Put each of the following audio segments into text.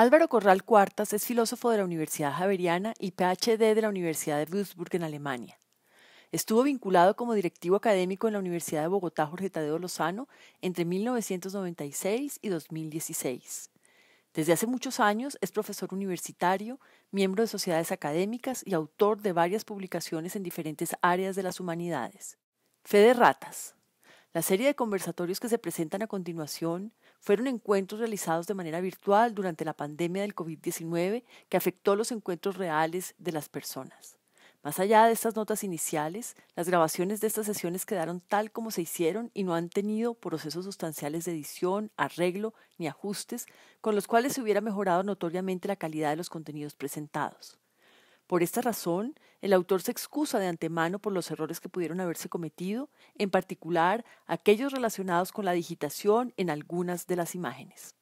Álvaro Corral Cuartas es filósofo de la Universidad Javeriana y PhD de la Universidad de Würzburg en Alemania. Estuvo vinculado como directivo académico en la Universidad de Bogotá Jorge Tadeo Lozano entre 1996 y 2016. Desde hace muchos años es profesor universitario, miembro de sociedades académicas y autor de varias publicaciones en diferentes áreas de las humanidades. Fede Ratas. La serie de conversatorios que se presentan a continuación fueron encuentros realizados de manera virtual durante la pandemia del COVID-19 que afectó los encuentros reales de las personas. Más allá de estas notas iniciales, las grabaciones de estas sesiones quedaron tal como se hicieron y no han tenido procesos sustanciales de edición, arreglo ni ajustes con los cuales se hubiera mejorado notoriamente la calidad de los contenidos presentados. Por esta razón, el autor se excusa de antemano por los errores que pudieron haberse cometido, en particular aquellos relacionados con la digitación en algunas de las imágenes.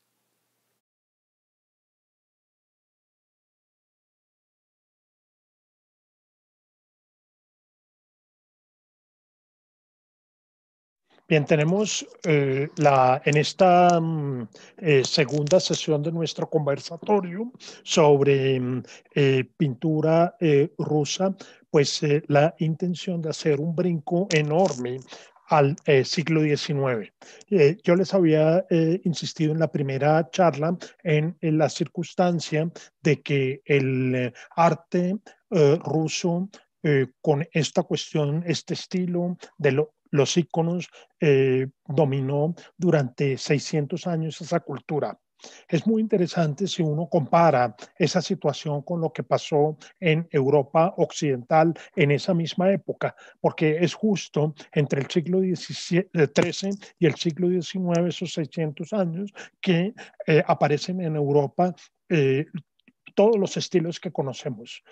Bien, tenemos eh, la, en esta mm, eh, segunda sesión de nuestro conversatorio sobre mm, eh, pintura rusa, pues la intención de hacer un brinco enorme al siglo XIX. yo les había insistido en la primera charla en, en la circunstancia de que el arte ruso con esta cuestión, este estilo de lo los íconos, eh, dominó durante 600 años esa cultura. Es muy interesante si uno compara esa situación con lo que pasó en Europa occidental en esa misma época, porque es justo entre el siglo XIII eh, y el siglo XIX, esos 600 años, que eh, aparecen en Europa todos los estilos que conocemos,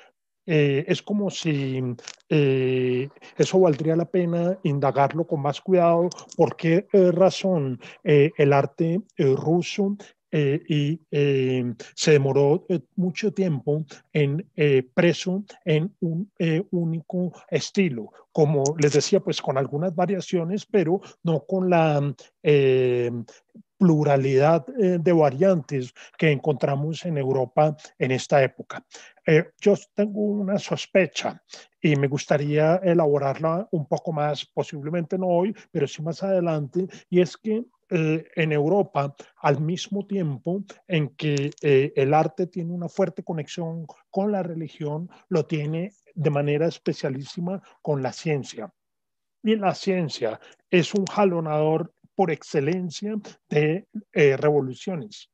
eh, es como si eh, eso valdría la pena indagarlo con más cuidado, por qué eh, razón el arte ruso y se demoró mucho tiempo en preso en un único estilo, como les decía, pues con algunas variaciones, pero no con la pluralidad eh, de variantes que encontramos en Europa en esta época. Eh, yo tengo una sospecha y me gustaría elaborarla un poco más, posiblemente no hoy, pero sí más adelante, y es que eh, en Europa, al mismo tiempo en que el arte tiene una fuerte conexión con la religión, lo tiene de manera especialísima con la ciencia. Y la ciencia es un jalonador por excelencia de eh, revoluciones.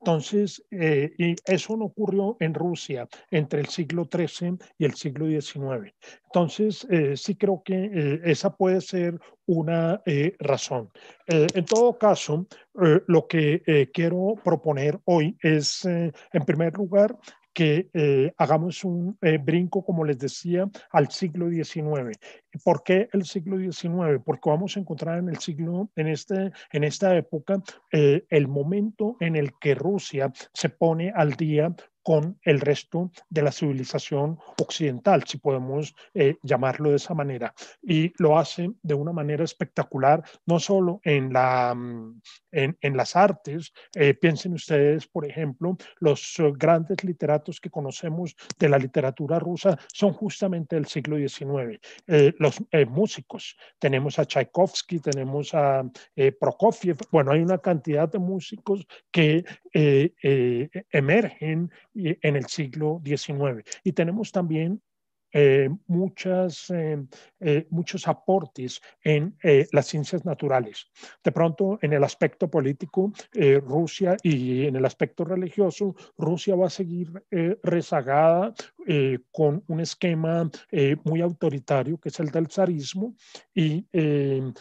Entonces, eh, eso no ocurrió en Rusia entre el siglo XIII y el siglo XIX. Entonces, eh, sí creo que esa puede ser una razón. en todo caso, lo que quiero proponer hoy es, en primer lugar, que eh, hagamos un eh, brinco, como les decía, al siglo XIX. ¿Por qué el siglo XIX? Porque vamos a encontrar en el siglo, en, este, en esta época, eh, el momento en el que Rusia se pone al día con el resto de la civilización occidental, si podemos eh, llamarlo de esa manera. Y lo hace de una manera espectacular, no solo en, la, mm, en, en las artes. Eh, piensen ustedes, por ejemplo, los eh, grandes literatos que conocemos de la literatura rusa son justamente del siglo XIX. los músicos, tenemos a Tchaikovsky, tenemos a Prokofiev, bueno, hay una cantidad de músicos que emergen en el siglo XIX. Y tenemos también eh, muchas, em, eh, muchos aportes en eh, las ciencias naturales. De pronto, en el aspecto político, Rusia y en el aspecto religioso, Rusia va a seguir rezagada con un esquema muy autoritario, que es el del zarismo, y en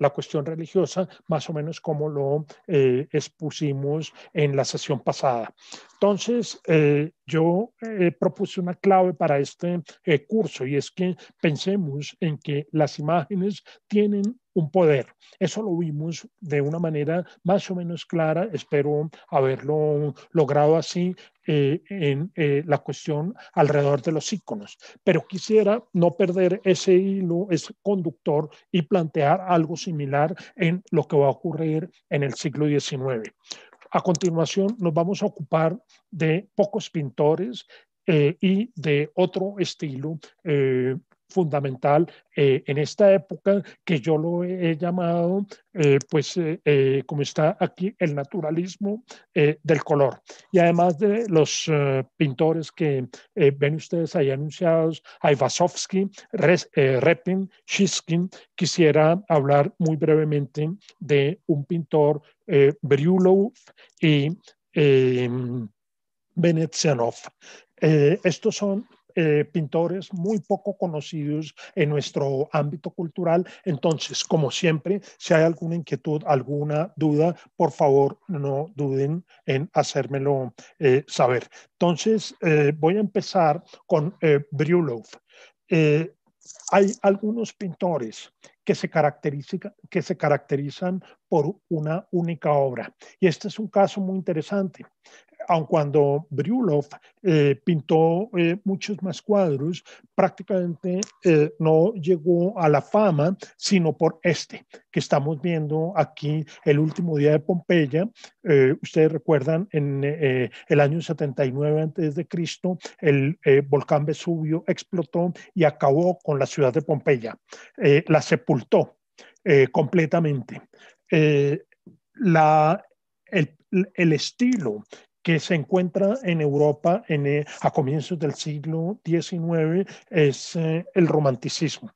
la cuestión religiosa, más o menos como lo expusimos en la sesión pasada. Entonces, eh, yo eh, propuse una clave para este eh, curso y es que pensemos en que las imágenes tienen un poder. Eso lo vimos de una manera más o menos clara, espero haberlo logrado así eh, en la cuestión alrededor de los iconos. Pero quisiera no perder ese hilo, ese conductor y plantear algo similar en lo que va a ocurrir en el siglo XIX. A continuación nos vamos a ocupar de pocos pintores eh, y de otro estilo eh, fundamental eh, en esta época que yo lo he llamado, eh, pues, eh, como está aquí, el naturalismo del color. Y además de los pintores que ven ustedes ahí anunciados, hay Repin, Shishkin, quisiera hablar muy brevemente de un pintor, Briulov y Venetianov. estos son eh, pintores muy poco conocidos en nuestro ámbito cultural. Entonces, como siempre, si hay alguna inquietud, alguna duda, por favor, no duden en hacérmelo eh, saber. Entonces, eh, voy a empezar con love hay algunos pintores que se caracterizan por una única obra. Y este es un caso muy interesante aun cuando Briulov eh, pintó eh, muchos más cuadros, prácticamente eh, no llegó a la fama, sino por este que estamos viendo aquí, el último día de Pompeya. ustedes recuerdan en el año 79 a.C., de Cristo, el volcán Vesubio explotó y acabó con la ciudad de Pompeya, la sepultó completamente. la, el estilo que se encuentra en Europa en, eh, a comienzos del siglo XIX es eh, el romanticismo.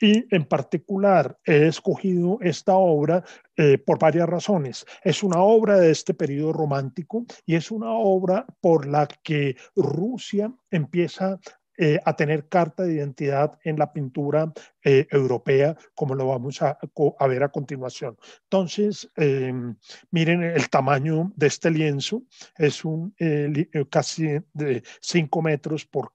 Y en particular he escogido esta obra eh, por varias razones. Es una obra de este periodo romántico y es una obra por la que Rusia empieza a tener carta de identidad en la pintura eh, europea, como lo vamos a, ver a continuación. Entonces, eh, miren el tamaño de este lienzo, es un eh, casi de 5 metros por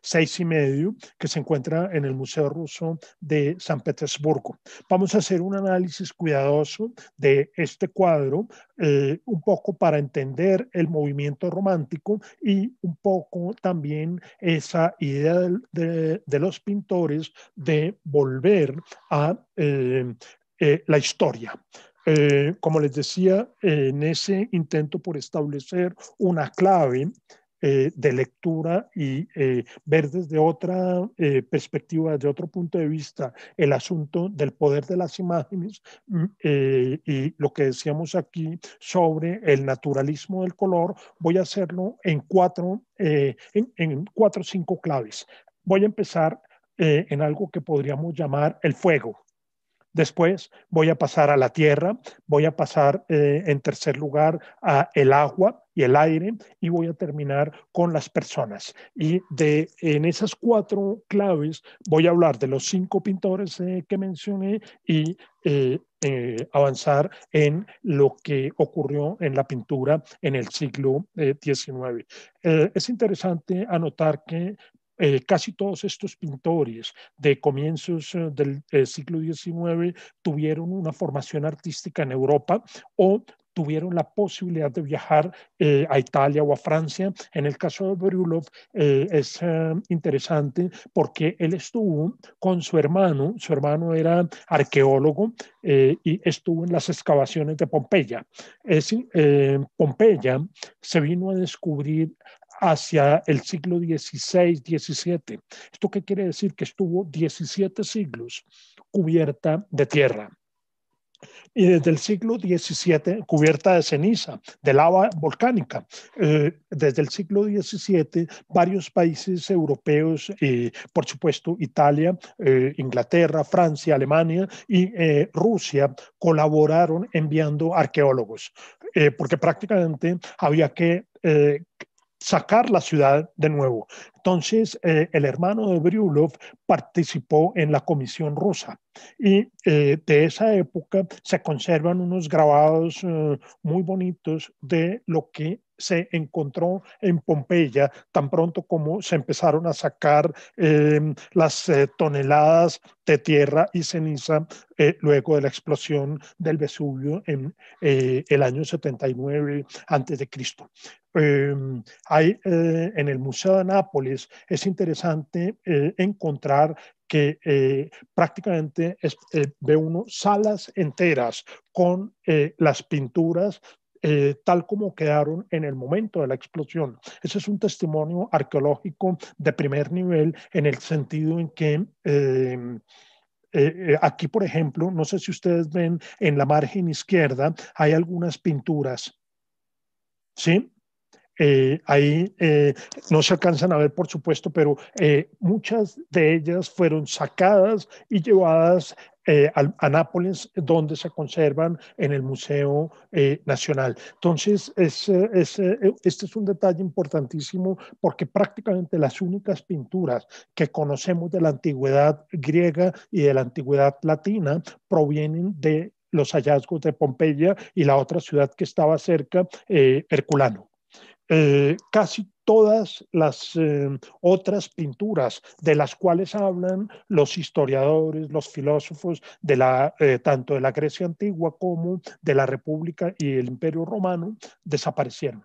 6 y medio, que se encuentra en el Museo Ruso de San Petersburgo. Vamos a hacer un análisis cuidadoso de este cuadro, un poco para entender el movimiento romántico y un poco también esa idea de los pintores de volver a eh, eh, la historia. Eh, como les decía, en ese intento por establecer una clave de lectura y ver desde otra perspectiva, desde otro punto de vista, el asunto del poder de las imágenes mm, y lo que decíamos aquí sobre el naturalismo del color, voy a hacerlo en cuatro, en, en cuatro o cinco claves voy a empezar eh, en algo que podríamos llamar el fuego. Después voy a pasar a la tierra, voy a pasar eh, en tercer lugar a el agua y el aire y voy a terminar con las personas. Y de en esas cuatro claves voy a hablar de los cinco pintores eh, que mencioné y avanzar en lo que ocurrió en la pintura en el siglo XIX. es interesante anotar que eh, casi todos estos pintores de comienzos eh, del eh, siglo XIX tuvieron una formación artística en Europa o tuvieron la posibilidad de viajar a Italia o a Francia. En el caso de Brulov es interesante porque él estuvo con su hermano, su hermano era arqueólogo y estuvo en las excavaciones de Pompeya. Pompeya se vino a descubrir hacia el siglo XVI, XVII. ¿Esto qué quiere decir? Que estuvo 17 siglos cubierta de tierra. Y desde el siglo XVII, cubierta de ceniza, de lava volcánica. Eh, desde el siglo XVII, varios países europeos, por supuesto Italia, eh, Inglaterra, Francia, Alemania y eh, Rusia, colaboraron enviando arqueólogos, porque prácticamente había que sacar la ciudad de nuevo. Entonces, eh, el hermano de Briulov participó en la comisión rusa y eh, de esa época se conservan unos grabados eh, muy bonitos de lo que se encontró en Pompeya tan pronto como se empezaron a sacar las toneladas de tierra y ceniza luego de la explosión del Vesubio en el año 79 antes de Cristo. Em, hay, eh, en el Museo de Nápoles es interesante eh, encontrar que eh, prácticamente ve uno salas enteras con las pinturas tal como quedaron en el momento de la explosión. Ese es un testimonio arqueológico de primer nivel en el sentido en que... Em, aquí, por ejemplo, no sé si ustedes ven en la margen izquierda, hay algunas pinturas, ¿sí? Eh, ahí eh, no se alcanzan a ver, por supuesto, pero eh, muchas de ellas fueron sacadas y llevadas a, Nápoles, donde se conservan en el Museo Nacional. Entonces, este es un detalle importantísimo porque prácticamente las únicas pinturas que conocemos de la antigüedad griega y de la antigüedad latina provienen de los hallazgos de Pompeya y la otra ciudad que estaba cerca, Herculano. Eh, casi todas las eh, otras pinturas de las cuales hablan los historiadores, los filósofos, de la, eh, tanto de la Grecia antigua como de la República y el Imperio Romano, desaparecieron.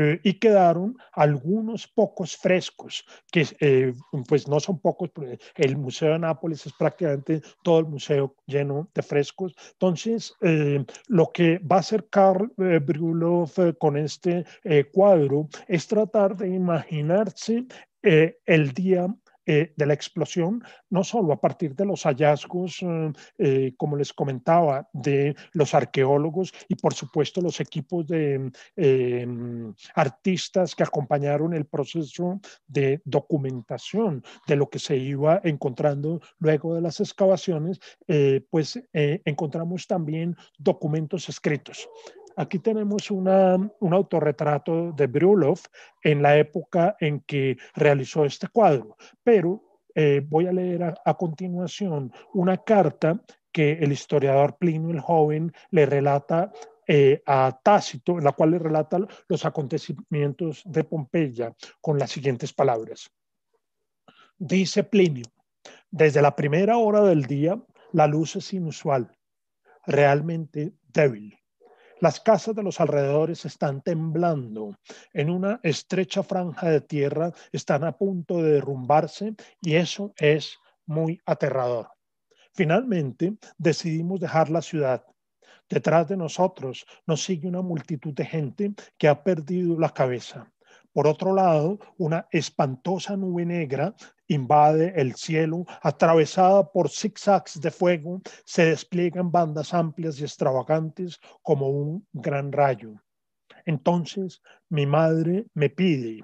Eh, y quedaron algunos pocos frescos, que eh, pues no son pocos, el Museo de Nápoles es prácticamente todo el museo lleno de frescos. Entonces, eh, lo que va a hacer Carl Brülow con este cuadro es tratar de imaginarse el día eh, de la explosión, no solo a partir de los hallazgos, eh, eh, como les comentaba, de los arqueólogos y por supuesto los equipos de mm, artistas que acompañaron el proceso de documentación de lo que se iba encontrando luego de las excavaciones, pues encontramos también documentos escritos Aquí tenemos un autorretrato de Brulov en la época en que realizó este cuadro, pero eh, voy a leer a, continuación una carta que el historiador Plinio el Joven le relata eh, a Tácito, en la cual le relata los acontecimientos de Pompeya con las siguientes palabras. Dice Plinio, desde la primera hora del día la luz es inusual, realmente débil. Las casas de los alrededores están temblando. En una estrecha franja de tierra están a punto de derrumbarse y eso es muy aterrador. Finalmente, decidimos dejar la ciudad. Detrás de nosotros nos sigue una multitud de gente que ha perdido la cabeza. Por otro lado, una espantosa nube negra invade el cielo, atravesada por zigzags de fuego, se despliegan bandas amplias y extravagantes como un gran rayo. Entonces mi madre me pide,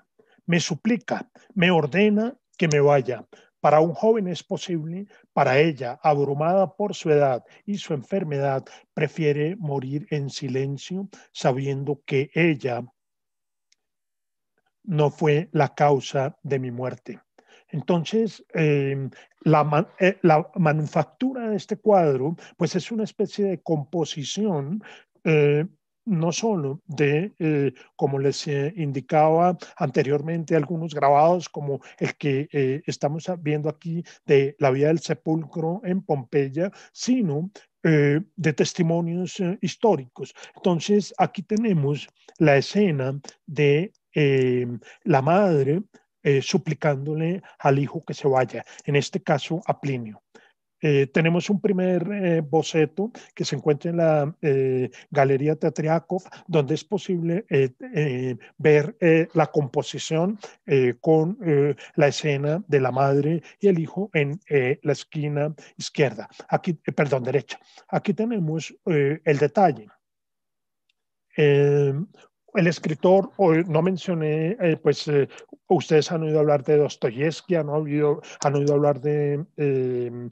me suplica, me ordena que me vaya. Para un joven es posible, para ella, abrumada por su edad y su enfermedad, prefiere morir en silencio, sabiendo que ella no fue la causa de mi muerte. Entonces, em, eh, la, manufactura de este cuadro, pues es una especie de composición. Eh, no solo de, eh, como les indicaba anteriormente, algunos grabados como el que estamos viendo aquí de la vida del sepulcro en Pompeya, sino de testimonios históricos. Entonces, aquí tenemos la escena de eh, la madre eh, suplicándole al hijo que se vaya, en este caso a Plinio. Eh, tenemos un primer boceto que se encuentra en la Galería Teatriakov, donde es posible ver la composición con la escena de la madre y el hijo en la esquina izquierda, aquí, perdón, derecha. Aquí tenemos el detalle el escritor, hoy eh, no mencioné, eh, pues eh, ustedes han oído hablar de Dostoyevsky, han oído, han oído hablar de em,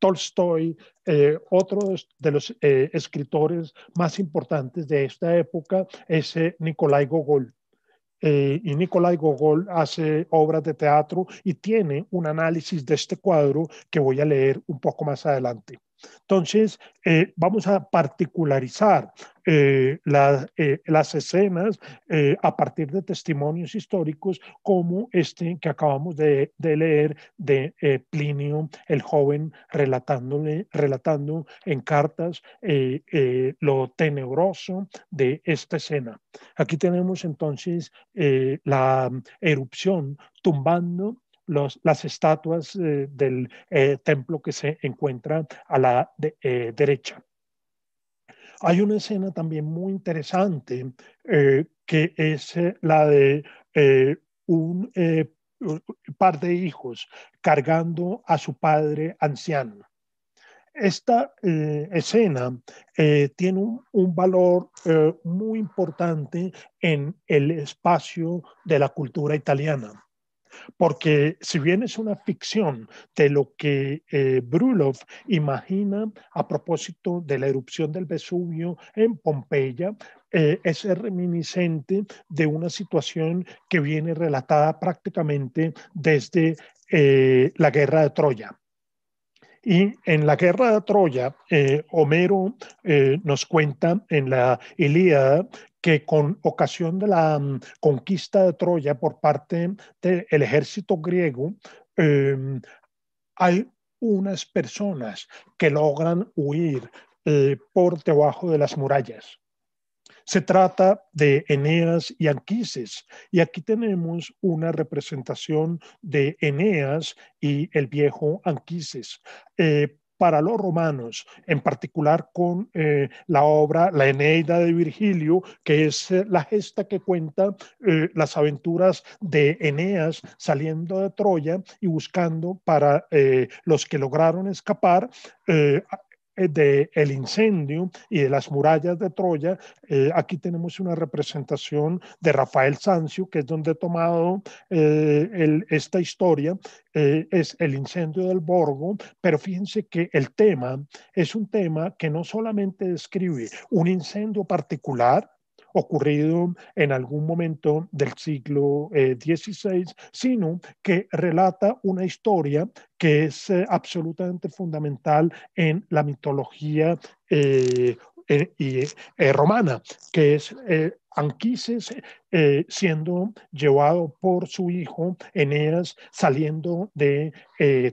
Tolstoy, otro de los escritores más importantes de esta época es Nikolai Gogol. y Nicolai Gogol hace obras de teatro y tiene un análisis de este cuadro que voy a leer un poco más adelante. Entonces, eh, vamos a particularizar eh, eh, las escenas a partir de testimonios históricos como este que acabamos de, leer de Plinio, el joven relatándole, relatando en cartas lo tenebroso de esta escena. Aquí tenemos entonces la erupción tumbando las estatuas eh, del eh, templo que se encuentra a la eh, derecha. Hay una escena también muy interesante que es la de un par de hijos cargando a su padre anciano. Esta escena tiene un valor muy importante en el espacio de la cultura italiana porque si bien es una ficción de lo que eh, Brulov imagina a propósito de la erupción del Vesubio en Pompeya, eh, es reminiscente de una situación que viene relatada prácticamente desde eh, la guerra de Troya. Y en la guerra de Troya, Homero nos cuenta en la Ilíada que con ocasión de la mm, conquista de Troya por parte del ejército griego, em, hay unas personas que logran huir eh, por debajo de las murallas. Se trata de Eneas y Anquises. Y aquí tenemos una representación de Eneas y el viejo Anquises. Eh, para los romanos, en particular con eh, la obra La Eneida de Virgilio, que es eh, la gesta que cuenta eh, las aventuras de Eneas saliendo de Troya y buscando para los que lograron escapar eh, del incendio y de las murallas de Troya, eh, aquí tenemos una representación de Rafael Sancio, que es donde he tomado eh, esta historia, es el incendio del Borgo, pero fíjense que el tema es un tema que no solamente describe un incendio particular, ocurrido en algún momento del siglo XVI, eh, sino que relata una historia que es eh, absolutamente fundamental en la mitología eh, eh, y, eh, romana, que es eh, Anquises siendo llevado por su hijo Eneas saliendo de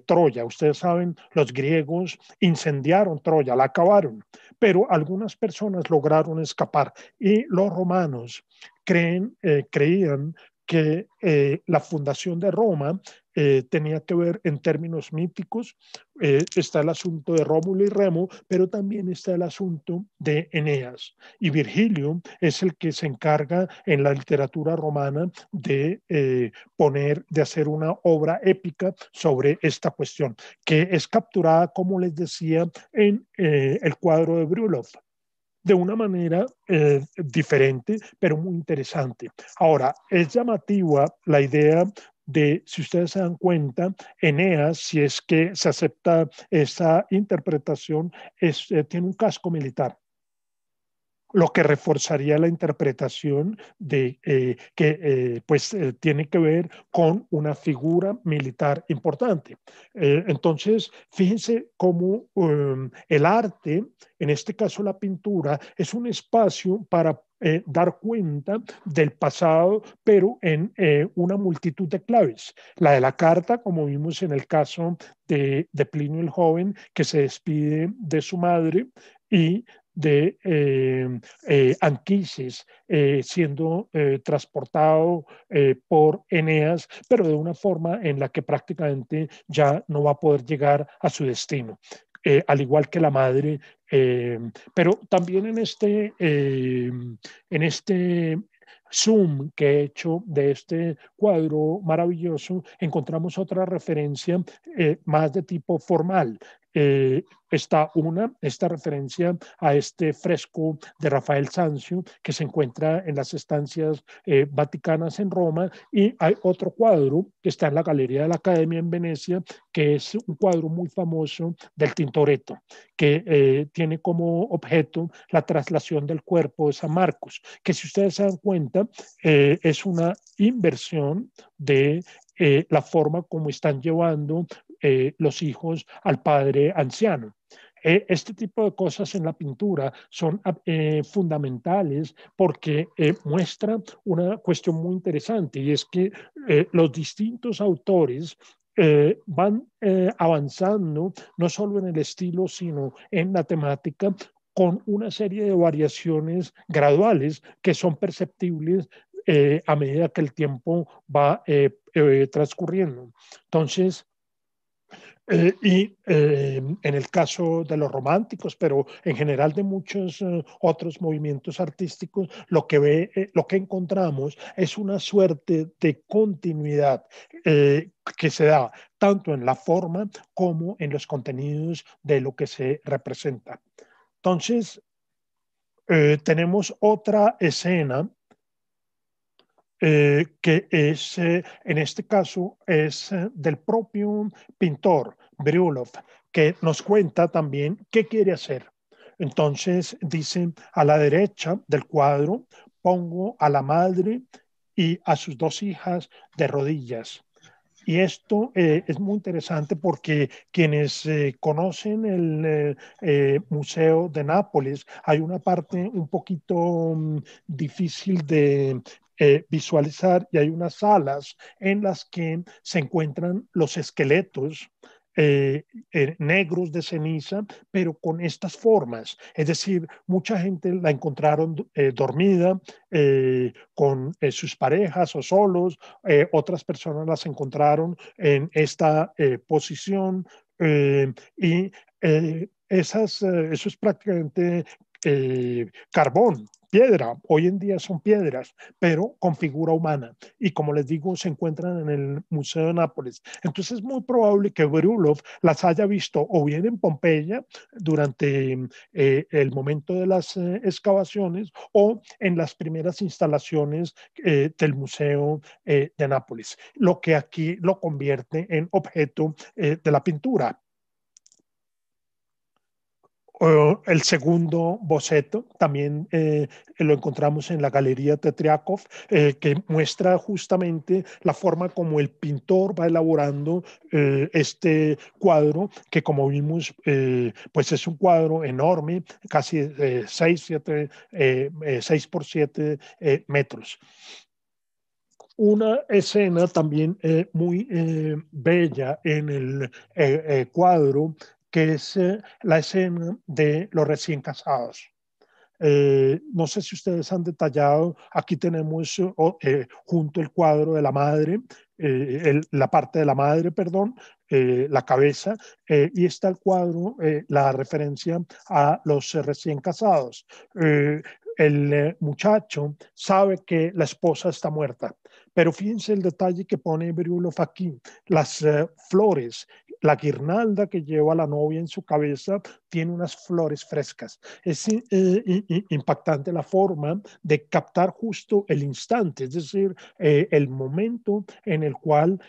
Troya. Ustedes saben, los griegos incendiaron Troya, la acabaron, pero algunas personas lograron escapar y los romanos creen, creían que eh, la fundación de Roma eh, tenía que ver en términos míticos, eh, está el asunto de Rómulo y Remo, pero también está el asunto de Eneas. Y Virgilio es el que se encarga en la literatura romana de poner, de hacer una obra épica sobre esta cuestión, que es capturada, como les decía, en el cuadro de Brulov de una manera eh, diferente, pero muy interesante. Ahora, es llamativa la idea de, si ustedes se dan cuenta, Eneas, si es que se acepta esa interpretación, eh, tiene un casco militar lo que reforzaría la interpretación de eh, que eh, pues eh, tiene que ver con una figura militar importante. entonces, fíjense cómo em, el arte, en este caso la pintura, es un espacio para dar cuenta del pasado, pero en una multitud de claves. La de la carta, como vimos en el caso de, de Plinio el Joven, que se despide de su madre y de eh, eh, Anquises eh, siendo transportado por Eneas, pero de una forma en la que prácticamente ya no va a poder llegar a su destino. al igual que la madre. pero también en este, en este zoom que he hecho de este cuadro maravilloso, encontramos otra referencia más de tipo formal. Eh, está una, esta referencia a este fresco de Rafael Sanzio que se encuentra en las estancias eh, vaticanas en Roma y hay otro cuadro que está en la Galería de la Academia en Venecia que es un cuadro muy famoso del Tintoretto que eh, tiene como objeto la traslación del cuerpo de San Marcos que si ustedes se dan cuenta es una inversión de la forma como están llevando eh, los hijos al padre anciano. E, este tipo de cosas en la pintura son ah, eh, fundamentales porque eh, muestra una cuestión muy interesante y es que los distintos autores van avanzando no solo en el estilo, sino en la temática, con una serie de variaciones graduales que son perceptibles a medida que el tiempo va transcurriendo. Entonces, eh, y em, en el caso de los románticos, pero en general de muchos eh, otros movimientos artísticos, lo que, ve, eh, lo que encontramos es una suerte de continuidad que se da tanto en la forma como en los contenidos de lo que se representa. Entonces, tenemos otra escena eh, que es, en este caso, es eh, del propio pintor Brulov, que nos cuenta también qué quiere hacer. Entonces dice, a la derecha del cuadro pongo a la madre y a sus dos hijas de rodillas. Y esto eh, es muy interesante porque quienes conocen el Museo de Nápoles, hay una parte un poquito mm, difícil de eh, visualizar y hay unas salas en las que se encuentran los esqueletos eh, eh, negros de ceniza, pero con estas formas. Es decir, mucha gente la encontraron dormida con sus parejas o solos, otras personas las encontraron en esta posición y esas, eso es prácticamente eh, carbón, piedra, hoy en día son piedras, pero con figura humana. Y como les digo, se encuentran en el Museo de Nápoles. Entonces es muy probable que Brulov las haya visto o bien en Pompeya durante eh, el momento de las eh, excavaciones o en las primeras instalaciones del Museo de Nápoles, lo que aquí lo convierte en objeto de la pintura el segundo boceto también eh, lo encontramos en la Galería Tetriakov, eh, que muestra justamente la forma como el pintor va elaborando eh, este cuadro, que como vimos, pues es un cuadro enorme, casi 6, por 7 metros una escena también muy bella en el cuadro que es eh, la escena de los recién casados. Eh, no sé si ustedes han detallado, aquí tenemos eh, junto el cuadro de la madre, la parte de la madre, perdón, la cabeza, y está el cuadro, la referencia a los recién casados el muchacho sabe que la esposa está muerta. Pero fíjense el detalle que pone Briulov aquí. Las eh, flores, la guirnalda que lleva la novia en su cabeza tiene unas flores frescas. Es eh, impactante la forma de captar justo el instante, es decir, eh, el momento en el cual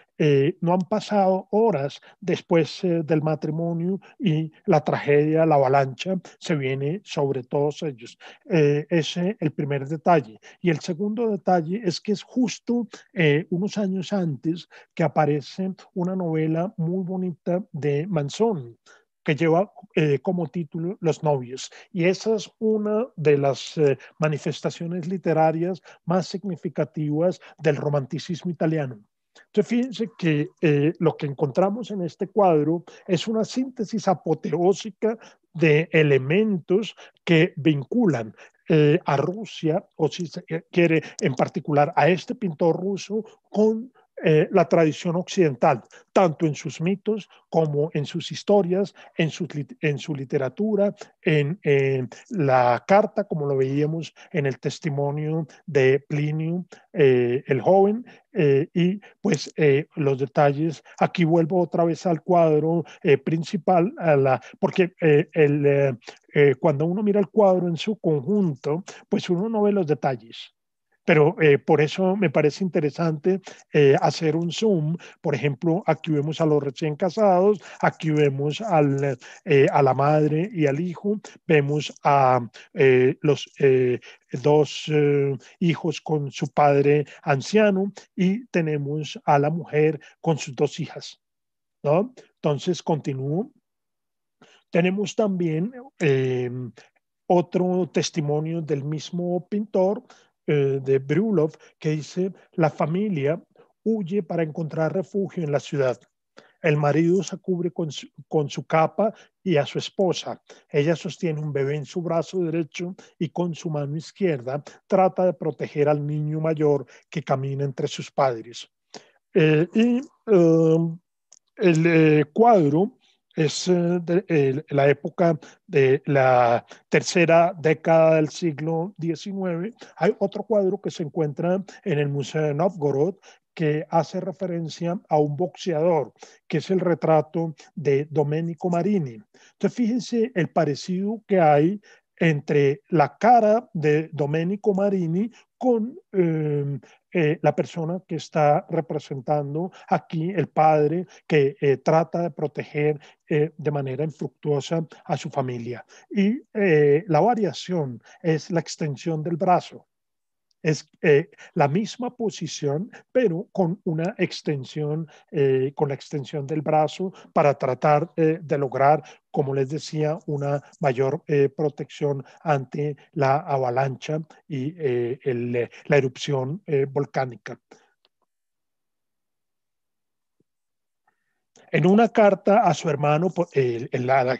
no han pasado horas después del matrimonio y la tragedia, la avalancha, se viene sobre todos ellos. ese es el primer detalle. Y el segundo detalle es que es justo eh, unos años antes, que aparece una novela muy bonita de Manzón, que lleva eh, como título Los novios. Y esa es una de las eh, manifestaciones literarias más significativas del romanticismo italiano. Entonces, fíjense que lo que encontramos en este cuadro es una síntesis apoteósica de elementos que vinculan eh, a Rusia, o si se quiere en particular a este pintor ruso, con eh, la tradición occidental, tanto en sus mitos como en sus historias, en su, en su literatura, en, la carta, como lo veíamos en el testimonio de Plinio eh, el Joven, eh, y pues los detalles. Aquí vuelvo otra vez al cuadro principal, porque cuando uno mira el cuadro en su conjunto, pues uno no ve los detalles pero eh, por eso me parece interesante eh, hacer un zoom. Por ejemplo, aquí vemos a los recién casados, aquí vemos eh, a la madre y al hijo, vemos a los dos hijos con su padre anciano y tenemos a la mujer con sus dos hijas. ¿no? Entonces, continúo. Tenemos también otro testimonio del mismo pintor eh, de Brulov que dice, la familia huye para encontrar refugio en la ciudad. El marido se cubre con su, capa y a su esposa. Ella sostiene un bebé en su brazo derecho y con su mano izquierda trata de proteger al niño mayor que camina entre sus padres. Eh, y eh, el cuadro es eh, de, la época de la tercera década del siglo XIX. Hay otro cuadro que se encuentra en el Museo de Novgorod que hace referencia a un boxeador, que es el retrato de Domenico Marini. Entonces, fíjense el parecido que hay entre la cara de Domenico Marini con em, eh, la persona que está representando aquí, el padre, que eh, trata de proteger eh, de manera infructuosa a su familia. Y la variación es la extensión del brazo es eh, la misma posición, pero con una extensión, eh, con la extensión del brazo para tratar eh, de lograr, como les decía, una mayor protección ante la avalancha y la erupción volcánica. En una carta a su hermano, el,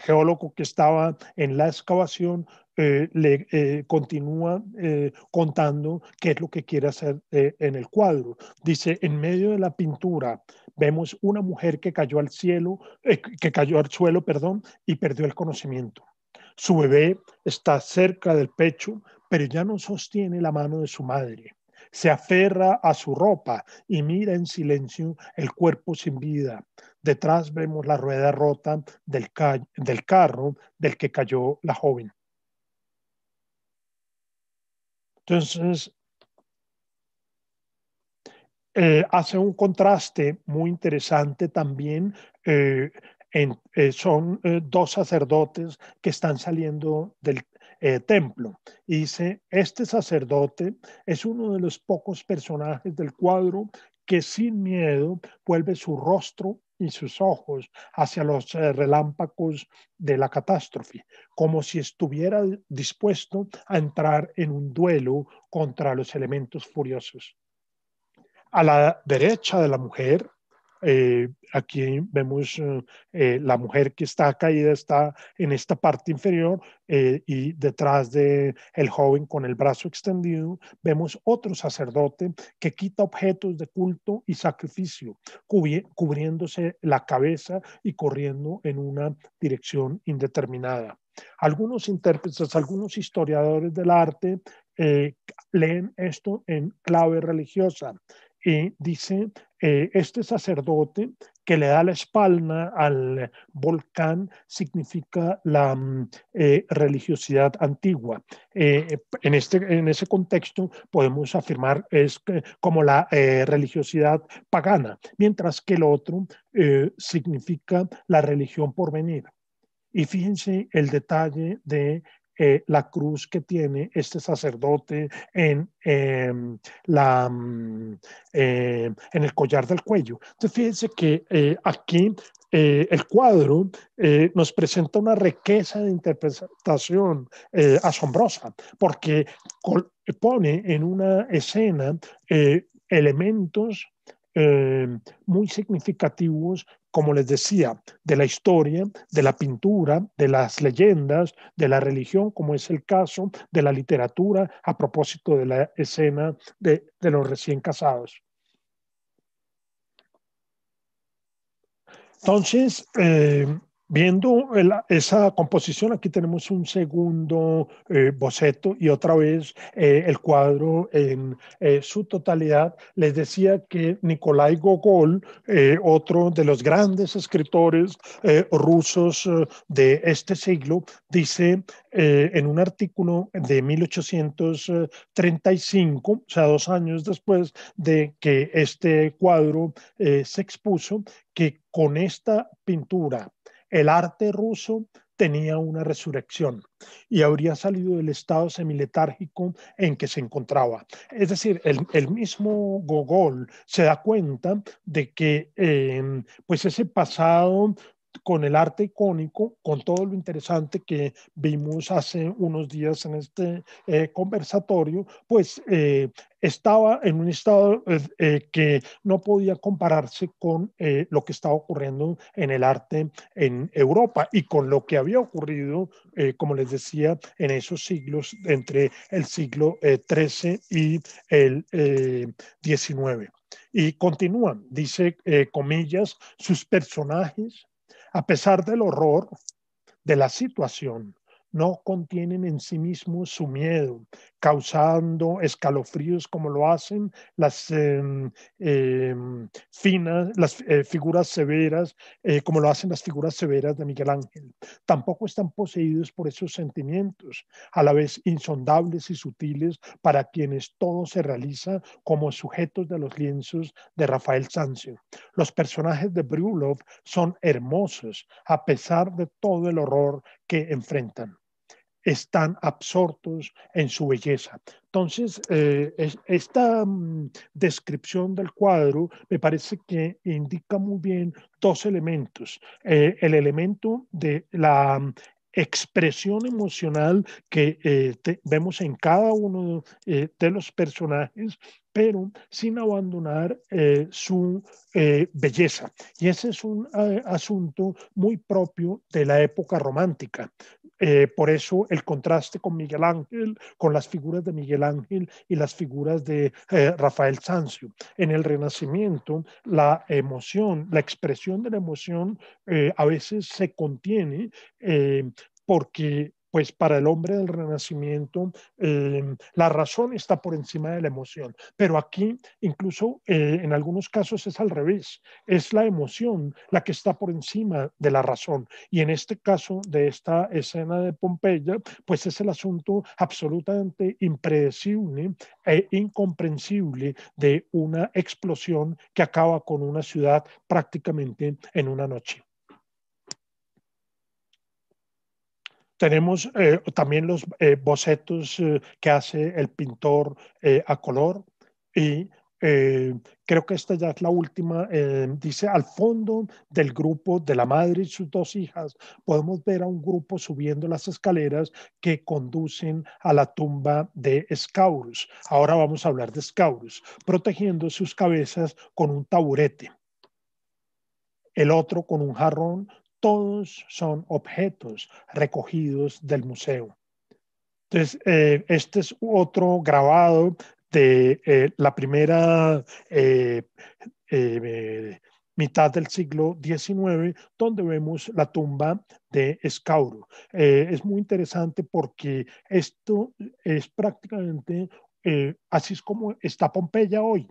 geólogo que estaba en la excavación eh, le eh, continúa eh, contando qué es lo que quiere hacer en el cuadro. Dice, en medio de la pintura vemos una mujer que cayó al cielo, que cayó al suelo, perdón, y perdió el conocimiento. Su bebé está cerca del pecho, pero ya no sostiene la mano de su madre. Se aferra a su ropa y mira en silencio el cuerpo sin vida. Detrás vemos la rueda rota del, del carro del que cayó la joven. Entonces, eh, hace un contraste muy interesante también. Eh, eh, son dos sacerdotes que están saliendo del templo. Y dice, este sacerdote es uno de los pocos personajes del cuadro que sin miedo vuelve su rostro y sus ojos hacia los eh, relámpagos de la catástrofe, como si estuviera dispuesto a entrar en un duelo contra los elementos furiosos. A la derecha de la mujer eh, aquí vemos eh, eh, la mujer que está caída, está en esta parte inferior y detrás de el joven con el brazo extendido vemos otro sacerdote que quita objetos de culto y sacrificio, cubriéndose la cabeza y corriendo en una dirección indeterminada. Algunos intérpretes, algunos historiadores del arte leen esto en clave religiosa y dice eh, este sacerdote que le da la espalda al volcán significa la mm, eh, religiosidad antigua. Eh, en, este, en ese contexto podemos afirmar es como la religiosidad pagana, mientras que el otro significa la religión por venir. Y fíjense el detalle de eh, la cruz que tiene este sacerdote en, em, mm, em, en el collar del cuello. Entonces, fíjense que eh, aquí eh, el cuadro nos presenta una riqueza de interpretación asombrosa, porque pone en una escena elementos muy significativos como les decía, de la historia, de la pintura, de las leyendas, de la religión, como es el caso de la literatura a propósito de la escena de, los recién casados. Entonces, eh, Viendo esa composición, aquí tenemos un segundo eh, boceto y otra vez eh, el cuadro en eh, su totalidad. Les decía que Nikolai Gogol, otro de los grandes escritores rusos de este siglo, dice en un artículo de 1835, o sea, dos años después de que este cuadro se expuso, que con esta pintura el arte ruso tenía una resurrección y habría salido del estado semiletárgico en que se encontraba. Es decir, el, mismo Gogol se da cuenta de que eh, pues ese pasado con el arte icónico, con todo lo interesante que vimos hace unos días en este eh, conversatorio, pues eh, estaba en un estado eh, que no podía compararse con lo que estaba ocurriendo en el arte en Europa y con lo que había ocurrido, como les decía, en esos siglos entre el siglo XIII y el XIX. Y continúan, dice comillas, sus personajes, a pesar del horror de la situación no contienen en sí mismos su miedo, causando escalofríos como lo hacen las em, em, finas, las eh, figuras severas, eh, como lo hacen las figuras severas de Miguel Ángel. Tampoco están poseídos por esos sentimientos, a la vez insondables y sutiles para quienes todo se realiza como sujetos de los lienzos de Rafael Sanzio. Los personajes de Brulov son hermosos a pesar de todo el horror que enfrentan están absortos en su belleza. Entonces, eh, esta mm, descripción del cuadro me parece que indica muy bien dos elementos. Eh, el elemento de la mm, expresión emocional que eh, vemos en cada uno de los personajes, pero sin abandonar su belleza. Y ese es un asunto muy propio de la época romántica. Eh, por eso el contraste con Miguel Ángel, con las figuras de Miguel Ángel y las figuras de eh, Rafael Sanzio. En el Renacimiento, la emoción, la expresión de la emoción eh, a veces se contiene porque pues para el hombre del Renacimiento em, la razón está por encima de la emoción, pero aquí incluso eh, en algunos casos es al revés, es la emoción la que está por encima de la razón y en este caso de esta escena de Pompeya, pues es el asunto absolutamente impredecible e incomprensible de una explosión que acaba con una ciudad prácticamente en una noche. Tenemos eh, también los eh, bocetos eh, que hace el pintor a color y creo que esta ya es la última. dice, al fondo del grupo de la madre y sus dos hijas, podemos ver a un grupo subiendo las escaleras que conducen a la tumba de Scaurus. Ahora vamos a hablar de Scaurus, protegiendo sus cabezas con un taburete el otro con un jarrón todos son objetos recogidos del museo. Entonces, eh, este es otro grabado de eh, la primera eh, mitad del siglo XIX, donde vemos la tumba de Escauro. es muy interesante porque esto es prácticamente, así es como está Pompeya hoy.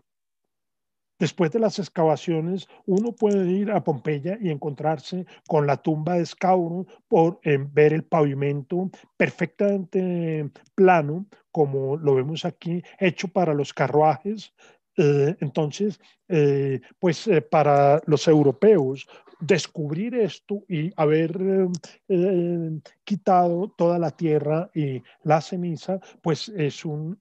Después de las excavaciones, uno puede ir a Pompeya y encontrarse con la tumba de Escauro por eh, ver el pavimento perfectamente plano, como lo vemos aquí, hecho para los carruajes eh, entonces, eh, pues eh, para los europeos, descubrir esto y haber quitado toda la tierra y la ceniza, pues es un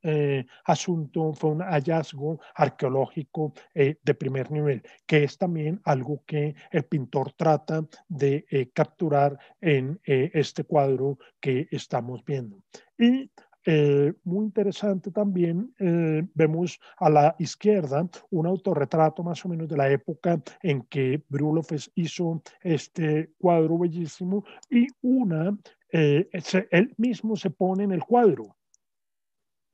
asunto, fue un hallazgo arqueológico de primer nivel, que es también algo que el pintor trata de capturar en este cuadro que estamos viendo. Y eh, muy interesante también, eh, vemos a la izquierda un autorretrato más o menos de la época en que Brulov hizo este cuadro bellísimo y una, eh, él mismo se pone en el cuadro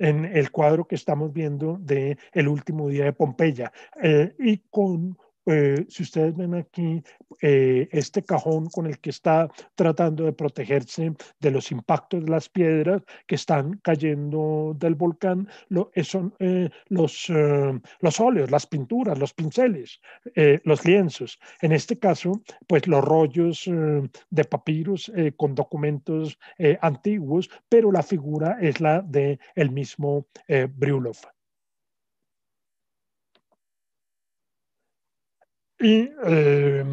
en el cuadro que estamos viendo de El último día de Pompeya, y con eh, si ustedes ven aquí, eh, este cajón con el que está tratando de protegerse de los impactos de las piedras que están cayendo del volcán, eh, son los, los óleos, las pinturas, los pinceles, los lienzos. En este caso, pues los rollos de papiros con documentos antiguos, pero la figura es la de el mismo Briulov. Y eh,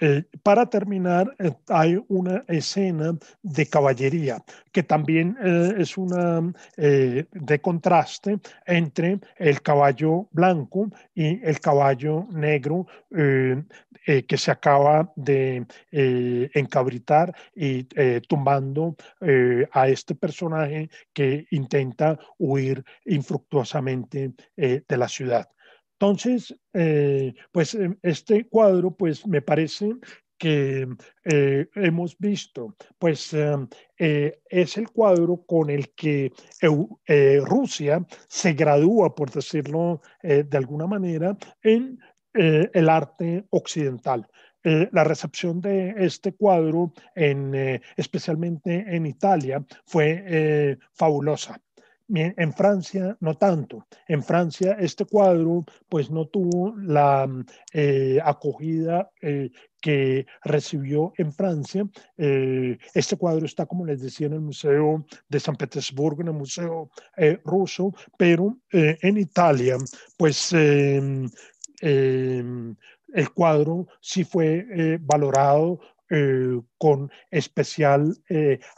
eh, para terminar, eh, hay una escena de caballería que también es una de contraste entre el caballo blanco y el caballo negro que se acaba de encabritar y tumbando a este personaje que intenta huir infructuosamente de la ciudad. Entonces, eh, pues em, este cuadro, pues me parece que eh, hemos visto, pues em, eh, es el cuadro con el que Rusia se gradúa, por decirlo de alguna manera, en el arte occidental. la recepción de este cuadro, en, especialmente en Italia, fue fabulosa. En Francia no tanto. En Francia este cuadro pues no tuvo la eh, acogida eh, que recibió en Francia. Eh, este cuadro está, como les decía, en el Museo de San Petersburgo, en el Museo Ruso, pero en Italia pues em, em, el cuadro sí fue valorado con especial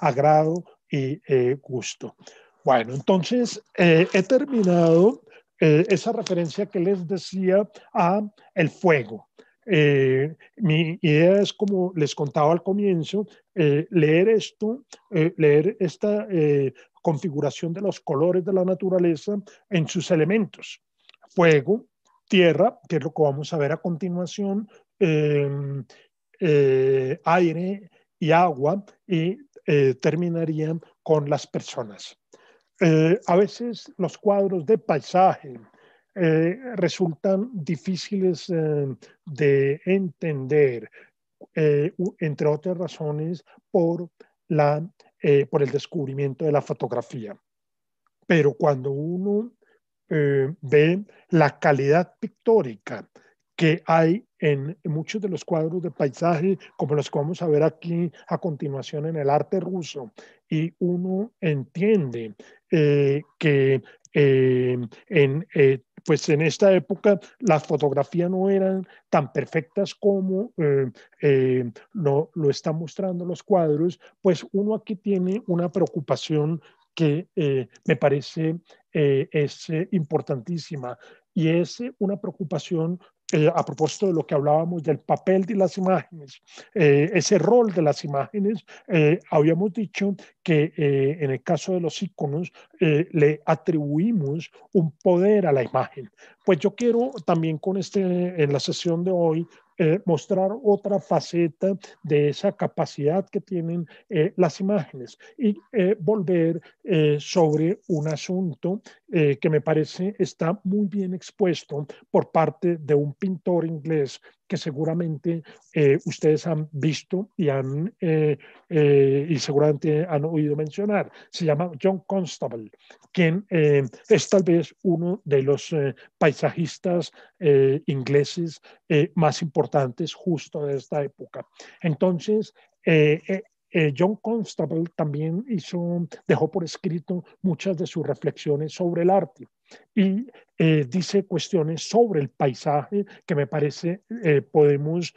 agrado y gusto. Bueno, entonces eh, he terminado eh, esa referencia que les decía a el fuego. Eh, mi idea es, como les contaba al comienzo, leer esto, leer esta configuración de los colores de la naturaleza en sus elementos. Fuego, tierra, que es lo que vamos a ver a continuación, em, aire y agua, y terminarían con las personas. Eh, a veces los cuadros de paisaje eh, resultan difíciles eh, de entender, entre otras razones, por, la, por el descubrimiento de la fotografía. Pero cuando uno ve la calidad pictórica que hay en muchos de los cuadros de paisaje, como los que vamos a ver aquí a continuación en el arte ruso, y uno entiende eh, que eh, en, eh, pues en esta época las fotografías no eran tan perfectas como eh, lo, lo, están mostrando los cuadros, pues uno aquí tiene una preocupación que me parece es importantísima y es una preocupación eh, a propósito de lo que hablábamos del papel de las imágenes, eh, ese rol de las imágenes, eh, habíamos dicho que en el caso de los iconos le atribuimos un poder a la imagen. Pues yo quiero también con este, en la sesión de hoy, eh, mostrar otra faceta de esa capacidad que tienen eh, las imágenes y eh, volver sobre un asunto que me parece está muy bien expuesto por parte de un pintor inglés que seguramente eh, ustedes han visto y, han, eh, eh, y seguramente han oído mencionar. Se llama John Constable, quien es tal vez uno de los paisajistas ingleses más importantes justo de esta época. Entonces, eh, John Constable también hizo, dejó por escrito muchas de sus reflexiones sobre el arte y eh, dice cuestiones sobre el paisaje que me parece eh, podemos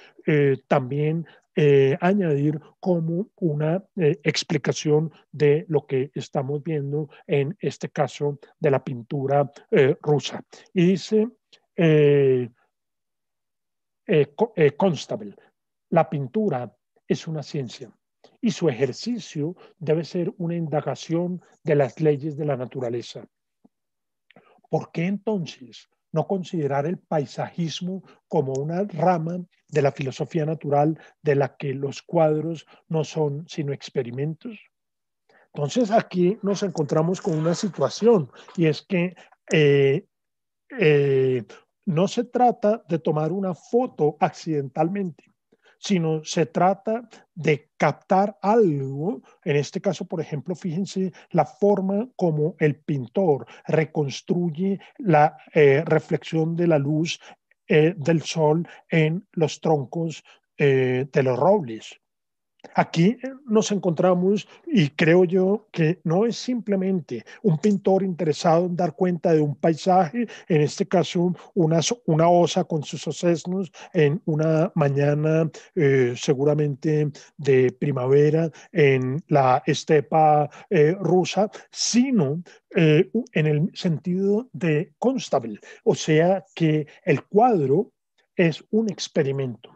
también añadir como una explicación de lo que estamos viendo en este caso de la pintura rusa. Y dice Constable, la pintura es una ciencia y su ejercicio debe ser una indagación de las leyes de la naturaleza. ¿Por qué entonces no considerar el paisajismo como una rama de la filosofía natural de la que los cuadros no son sino experimentos? Entonces aquí nos encontramos con una situación y es que eh, eh, no se trata de tomar una foto accidentalmente, sino se trata de captar algo, en este caso, por ejemplo, fíjense la forma como el pintor reconstruye la eh, reflexión de la luz eh, del sol en los troncos eh, de los robles. Aquí nos encontramos, y creo yo, que no es simplemente un pintor interesado en dar cuenta de un paisaje, en este caso una, osa con sus sesnos en una mañana eh, seguramente de primavera en la estepa eh, rusa, sino eh, en el sentido de Constable, o sea que el cuadro es un experimento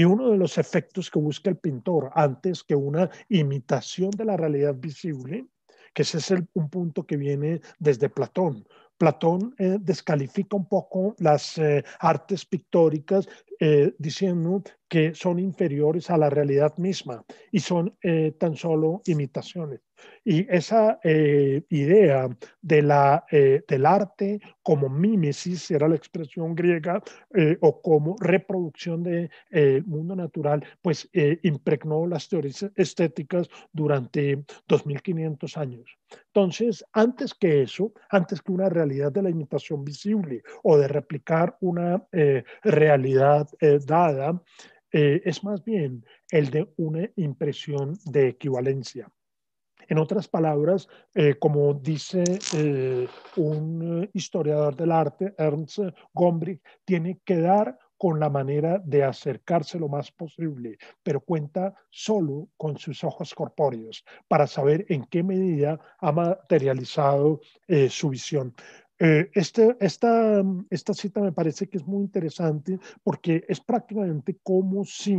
y uno de los efectos que busca el pintor antes que una imitación de la realidad visible, que ese es un punto que viene desde Platón, Platón eh, descalifica un poco las eh, artes pictóricas eh, diciendo que son inferiores a la realidad misma y son eh, tan solo imitaciones. Y esa eh, idea de la, del arte como mímesis, era la expresión griega, o como reproducción del mundo natural, pues impregnó las teorías estéticas durante 2500 años. Entonces, antes que eso, antes que una realidad de la imitación visible o de replicar una realidad eh, dada eh, es más bien el de una impresión de equivalencia. En otras palabras, eh, como dice un historiador del arte, Ernst Gombrich, tiene que dar con la manera de acercarse lo más posible, pero cuenta solo con sus ojos corpóreos para saber en qué medida ha materializado su visión. Eh, este, esta, mm, esta cita me parece que es muy interesante porque es prácticamente como si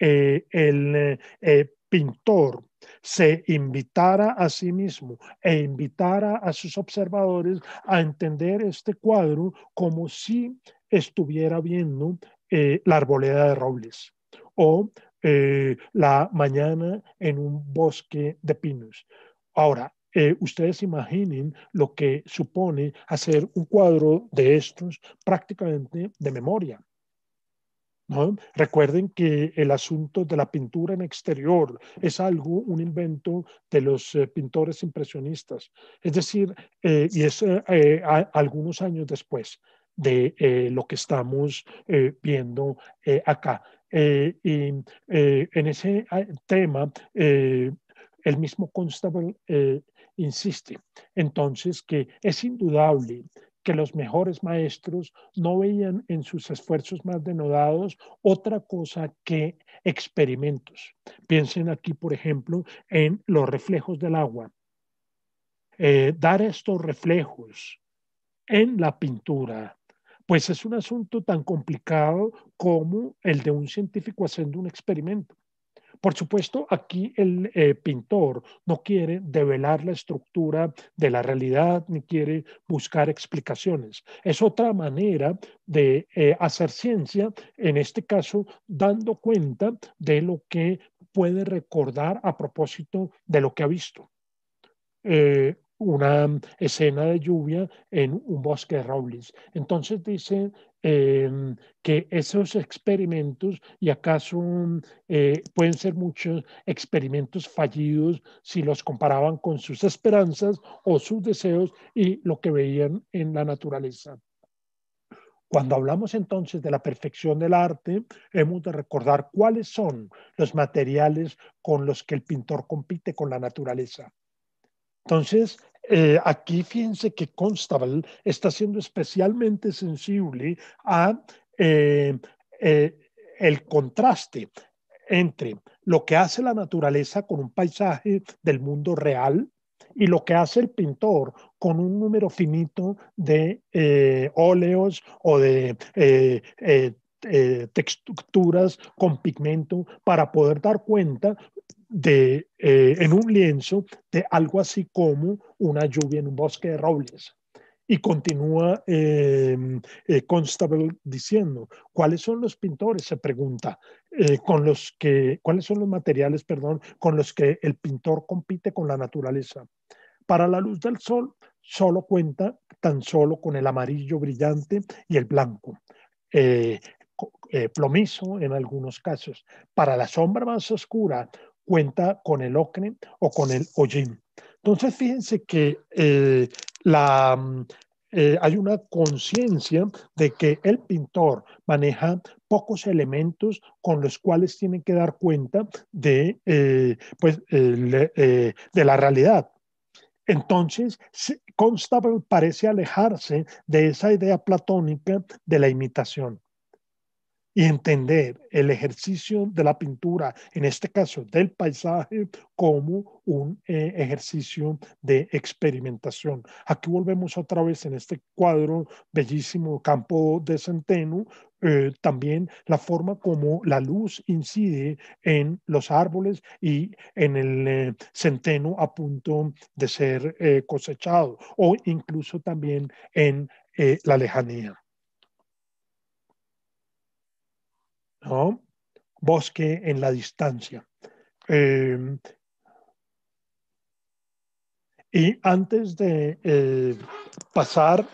eh, el eh, pintor se invitara a sí mismo e invitara a sus observadores a entender este cuadro como si estuviera viendo la arboleda de robles o la mañana en un bosque de pinos. Ahora, eh, ustedes imaginen lo que supone hacer un cuadro de estos prácticamente de memoria. Recuerden que el asunto de la pintura en exterior es algo, un invento de los eh, pintores impresionistas. Es decir, eh, y es algunos años después de lo que estamos viendo acá. y en ese ah, tema, el mismo Constable Insiste entonces que es indudable que los mejores maestros no veían en sus esfuerzos más denodados otra cosa que experimentos. Piensen aquí, por ejemplo, en los reflejos del agua. Eh, dar estos reflejos en la pintura, pues es un asunto tan complicado como el de un científico haciendo un experimento. Por supuesto, aquí el eh, pintor no quiere develar la estructura de la realidad ni quiere buscar explicaciones. Es otra manera de eh, hacer ciencia, en este caso dando cuenta de lo que puede recordar a propósito de lo que ha visto. Eh, una escena de lluvia en un bosque de robles. Entonces dice Em, que esos experimentos, y acaso mm, eh, pueden ser muchos experimentos fallidos si los comparaban con sus esperanzas o sus deseos y lo que veían en la naturaleza. Cuando hablamos entonces de la perfección del arte, hemos de recordar cuáles son los materiales con los que el pintor compite con la naturaleza. Entonces, eh, aquí fíjense que Constable está siendo especialmente sensible a eh, eh, el contraste entre lo que hace la naturaleza con un paisaje del mundo real y lo que hace el pintor con un número finito de óleos o de texturas con pigmento para poder dar cuenta de, eh, en un lienzo de algo así como una lluvia en un bosque de robles. Y continúa em, eh, Constable diciendo, ¿cuáles son los pintores? Se pregunta, eh, con los que, ¿cuáles son los materiales, perdón, con los que el pintor compite con la naturaleza? Para la luz del sol, solo cuenta tan solo con el amarillo brillante y el blanco. Eh, plomizo en algunos casos. Para la sombra más oscura, cuenta con el ocre o con el OJIM. Entonces, fíjense que eh, mm, eh, hay una conciencia de que el pintor maneja pocos elementos con los cuales tiene que dar cuenta de, eh, pues, de la realidad. Entonces, Constable parece alejarse de esa idea platónica de la imitación y entender el ejercicio de la pintura, en este caso del paisaje, como un eh, ejercicio de experimentación. Aquí volvemos otra vez en este cuadro bellísimo, Campo de Centeno, eh, también la forma como la luz incide en los árboles y en el eh, centeno a punto de ser cosechado o incluso también en la lejanía. Bosque en la distancia. Em, y antes de eh, pasar,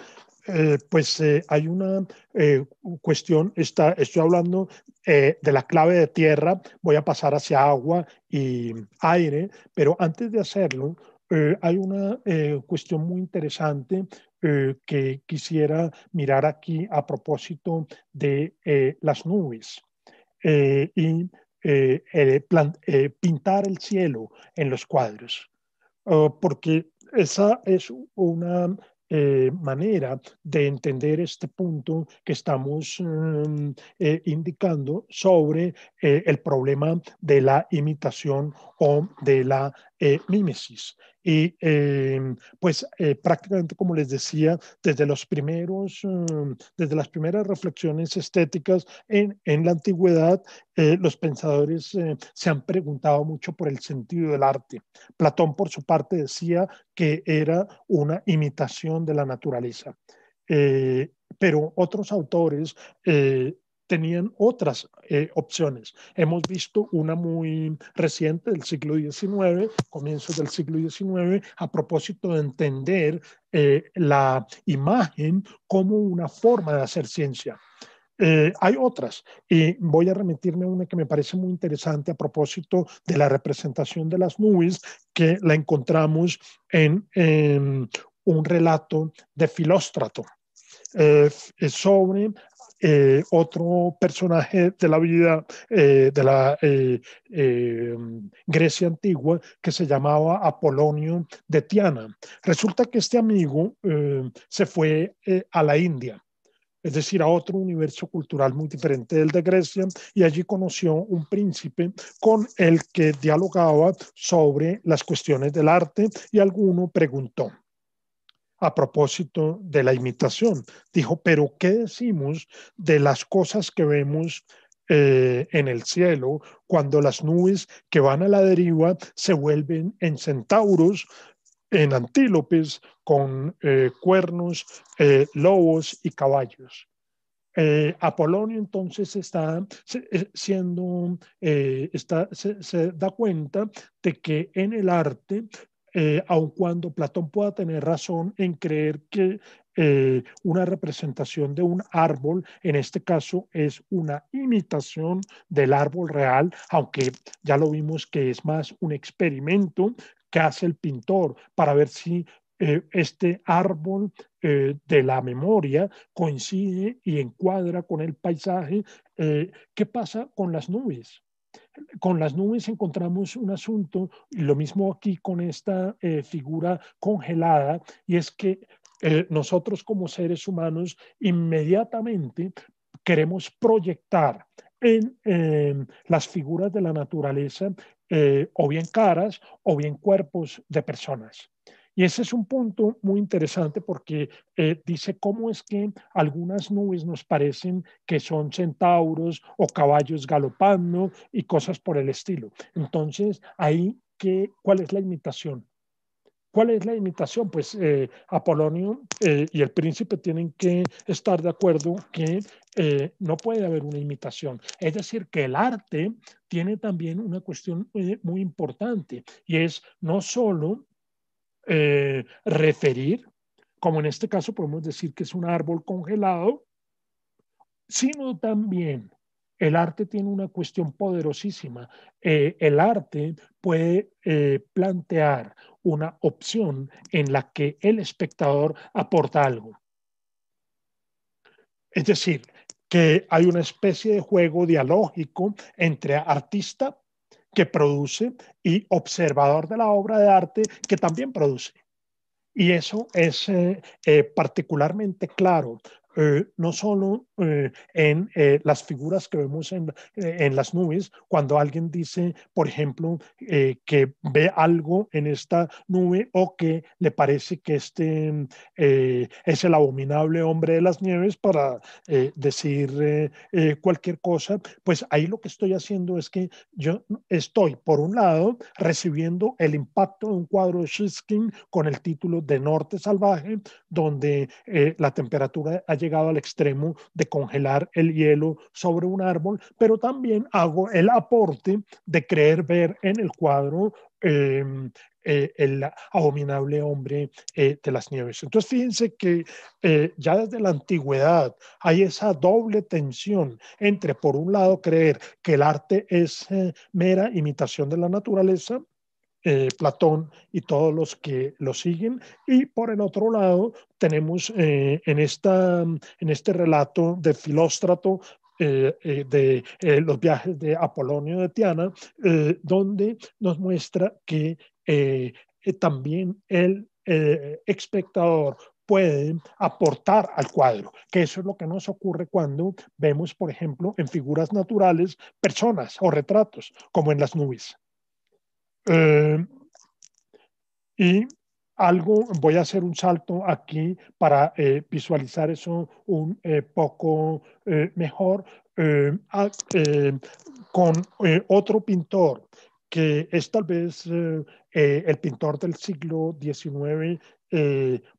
eh, pues eh, hay una cuestión, estoy hablando de la clave de tierra, voy a pasar hacia agua y aire, pero antes de hacerlo, hay una cuestión muy interesante que quisiera mirar aquí a propósito de las nubes y, eh, eh, eh, pintar el cielo en los cuadros, oh, porque esa es una manera de entender este punto que estamos mm, indicando sobre el problema de la imitación o de la eh, mímesis Y em, pues eh, prácticamente, como les decía, desde, los primeros, em, desde las primeras reflexiones estéticas en, en la antigüedad, eh, los pensadores se han preguntado mucho por el sentido del arte. Platón, por su parte, decía que era una imitación de la naturaleza. pero otros autores tenían otras eh, opciones. Hemos visto una muy reciente del siglo XIX, comienzos del siglo XIX, a propósito de entender eh, la imagen como una forma de hacer ciencia. Eh, hay otras y voy a remitirme a una que me parece muy interesante a propósito de la representación de las nubes que la encontramos en, en un relato de Filóstrato sobre eh, otro personaje de la vida eh, de la eh, Grecia antigua que se llamaba Apolonio de Tiana. Resulta que este amigo se fue a la India es decir, a otro universo cultural muy diferente del de Grecia, y allí conoció un príncipe con el que dialogaba sobre las cuestiones del arte y alguno preguntó, a propósito de la imitación. Dijo, pero ¿qué decimos de las cosas que vemos eh, en el cielo cuando las nubes que van a la deriva se vuelven en centauros, en antílopes, con eh, cuernos, eh, lobos y caballos? Apolonio entonces está siendo, está, se, da cuenta de que en el arte eh, aun cuando Platón pueda tener razón en creer que eh, una representación de un árbol, en este caso es una imitación del árbol real, aunque ya lo vimos que es más un experimento que hace el pintor para ver si eh, este árbol de la memoria coincide y encuadra con el paisaje. ¿Qué pasa con las nubes? con las nubes encontramos un asunto, lo mismo aquí con esta eh, figura congelada, y es que eh, nosotros como seres humanos inmediatamente queremos proyectar en em, las figuras de la naturaleza eh, o bien caras o bien cuerpos de personas. Y ese es un punto muy interesante porque eh, dice cómo es que algunas nubes nos parecen que son centauros o caballos galopando y cosas por el estilo. Entonces, ahí, qué, ¿cuál es la imitación? ¿Cuál es la imitación? Pues eh, Apolonio eh, y el príncipe tienen que estar de acuerdo que no puede haber una imitación. Es decir, que el arte tiene también una cuestión muy importante y es no solo eh, referir, como en este caso podemos decir que es un árbol congelado, sino también el arte tiene una cuestión poderosísima. Eh, el arte puede eh, plantear una opción en la que el espectador aporta algo. Es decir, que hay una especie de juego dialógico entre artista que produce y observador de la obra de arte que también produce. Y eso es eh, eh, particularmente claro eh, no solo eh, en eh, las figuras que vemos en, en, las nubes, cuando alguien dice, por ejemplo, que ve algo en esta nube o que le parece que este es el abominable hombre de las nieves para decir cualquier cosa, pues ahí lo que estoy haciendo es que yo estoy, por un lado, recibiendo el impacto de un cuadro de Shiskin con el título de Norte Salvaje, donde la temperatura ha llegado llegado al extremo de congelar el hielo sobre un árbol, pero también hago el aporte de creer ver en el cuadro em, eh, el abominable hombre eh, de las nieves. Entonces, fíjense que eh, ya desde la antigüedad hay esa doble tensión entre, por un lado, creer que el arte es mera imitación de la naturaleza eh, Platón y todos los que lo siguen. Y por el otro lado, tenemos eh, en, esta, en este relato de Filóstrato, eh, de los viajes de Apolonio de Tiana, donde nos muestra que también el espectador puede aportar al cuadro, que eso es lo que nos ocurre cuando vemos, por ejemplo, en figuras naturales, personas o retratos, como en las nubes. Eh, y algo, voy a hacer un salto aquí para eh, visualizar eso un eh, poco mejor ah, con otro pintor que es tal vez el pintor del siglo XIX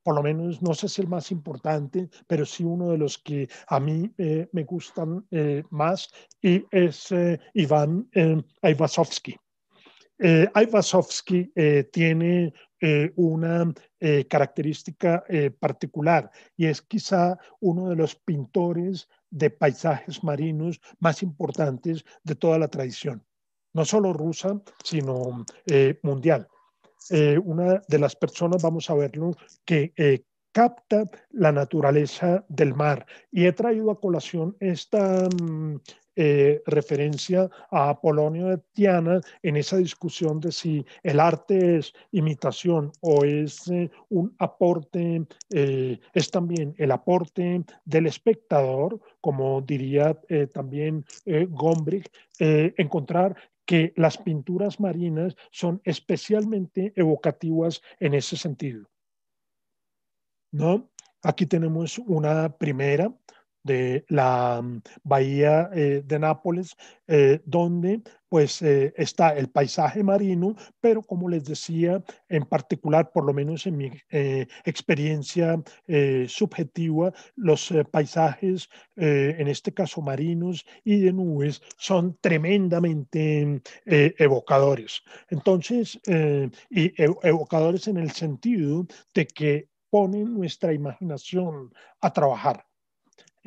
por lo menos no sé si el más importante, pero sí uno de los que a mí me gustan más, y es Iván Ivasovsky. Eh, eh, tiene eh, una eh, característica particular y es quizá uno de los pintores de paisajes marinos más importantes de toda la tradición, no solo rusa, sino mundial. una de las personas, vamos a verlo, que capta la naturaleza del mar. Y he traído a colación esta, mm, eh, referencia a Apolonio de Tiana en esa discusión de si el arte es imitación o es eh, un aporte, eh, es también el aporte del espectador, como diría también Gombrich, encontrar que las pinturas marinas son especialmente evocativas en ese sentido. ¿No? Aquí tenemos una primera, de la mm, bahía eh, de Nápoles, eh, donde pues eh, está el paisaje marino, pero como les decía, en particular, por lo menos en mi experiencia subjetiva, los paisajes, en este caso marinos y de nubes, son tremendamente mm, evocadores. Entonces, y evocadores en el sentido de que ponen nuestra imaginación a trabajar.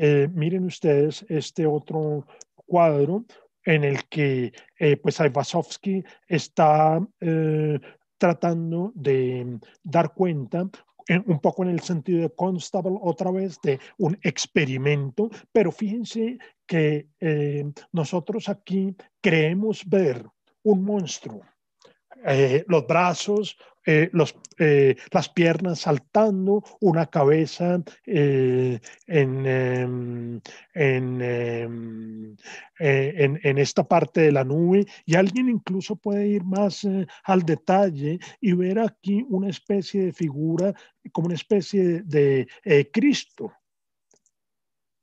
Eh, miren ustedes este otro cuadro en el que eh, pues Ivasovsky está eh, tratando de dar cuenta eh, un poco en el sentido de Constable otra vez, de un experimento, pero fíjense que nosotros aquí creemos ver un monstruo, los brazos, eh, los, eh, las piernas saltando, una cabeza eh, en, em, em, en, en, esta parte de la nube. Y alguien incluso puede ir más al detalle y ver aquí una especie de figura como una especie de Cristo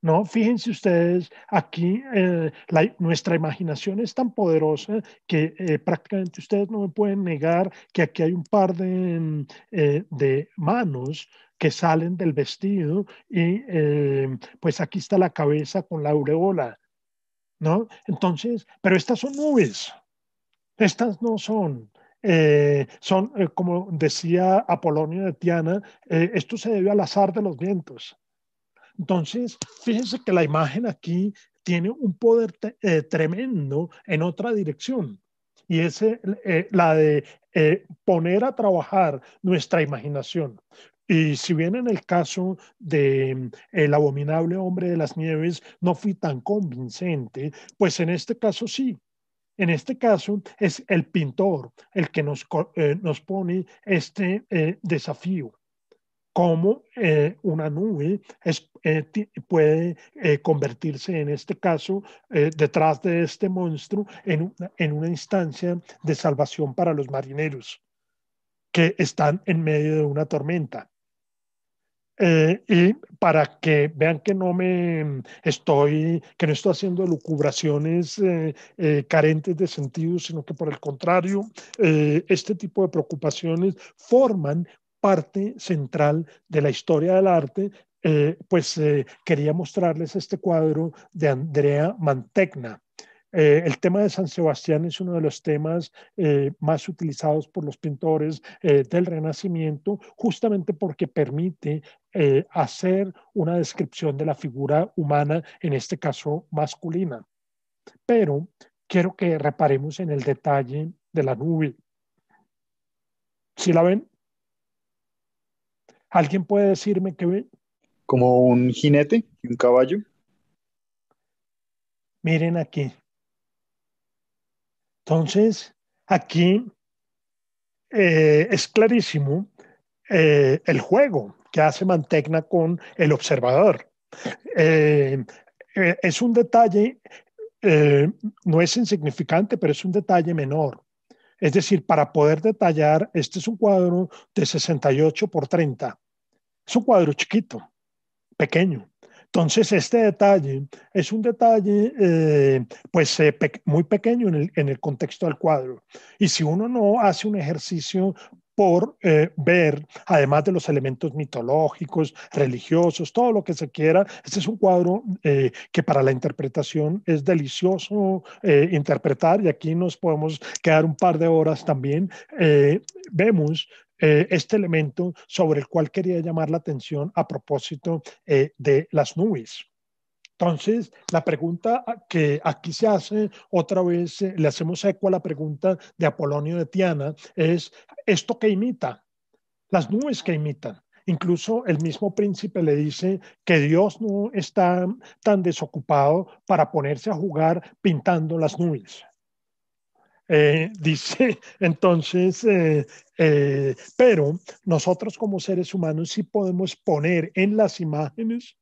¿no? Fíjense ustedes, aquí eh, nuestra imaginación es tan poderosa que eh, prácticamente ustedes no me pueden negar que aquí hay un par de, mm, eh, manos que salen del vestido y em, pues aquí está la cabeza con la aureola, ¿no? Entonces, pero estas son nubes, estas no son, son, como decía Apolonio de Tiana, esto se debe al azar de los vientos. Entonces, fíjense que la imagen aquí tiene un poder eh, tremendo en otra dirección y es eh, la de eh, poner a trabajar nuestra imaginación. Y si bien en el caso de mm, El abominable hombre de las nieves no fui tan convincente, pues en este caso sí. En este caso es el pintor el que nos, nos pone este desafío cómo eh, una nube es, eh, puede eh, convertirse en este caso, detrás de este monstruo, en una, en una instancia de salvación para los marineros que están en medio de una tormenta. y para que vean que no me estoy, que no estoy haciendo lucubraciones carentes de sentido, sino que por el contrario, este tipo de preocupaciones forman parte central de la historia del arte, eh, pues eh, quería mostrarles este cuadro de Andrea Mantegna. Eh, el tema de San Sebastián es uno de los temas más utilizados por los pintores del Renacimiento, justamente porque permite hacer una descripción de la figura humana, en este caso masculina. Pero quiero que reparemos en el detalle de la nube. ¿Sí la ven? ¿Alguien puede decirme qué? Como un jinete y un caballo. Miren aquí. Entonces, aquí eh, es clarísimo eh, el juego que hace Mantegna con el observador. Eh, es un detalle, no es insignificante, pero es un detalle menor. Es decir, para poder detallar, este es un cuadro de 68 por 30. Es un cuadro chiquito, pequeño. Entonces, este detalle es un detalle eh, pues eh, muy pequeño en el, en el, contexto del cuadro. Y si uno no hace un ejercicio por eh, ver, además de los elementos mitológicos, religiosos, todo lo que se quiera, este es un cuadro que para la interpretación es delicioso interpretar y aquí nos podemos quedar un par de horas también. vemos eh, este elemento sobre el cual quería llamar la atención a propósito eh, de las nubes. Entonces, la pregunta que aquí se hace otra vez, eh, le hacemos eco a la pregunta de Apolonio de Tiana, es esto que imita, las nubes que imitan. Incluso el mismo príncipe le dice que Dios no está tan desocupado para ponerse a jugar pintando las nubes. Eh, dice entonces, eh, eh, pero nosotros como seres humanos sí podemos poner en las imágenes,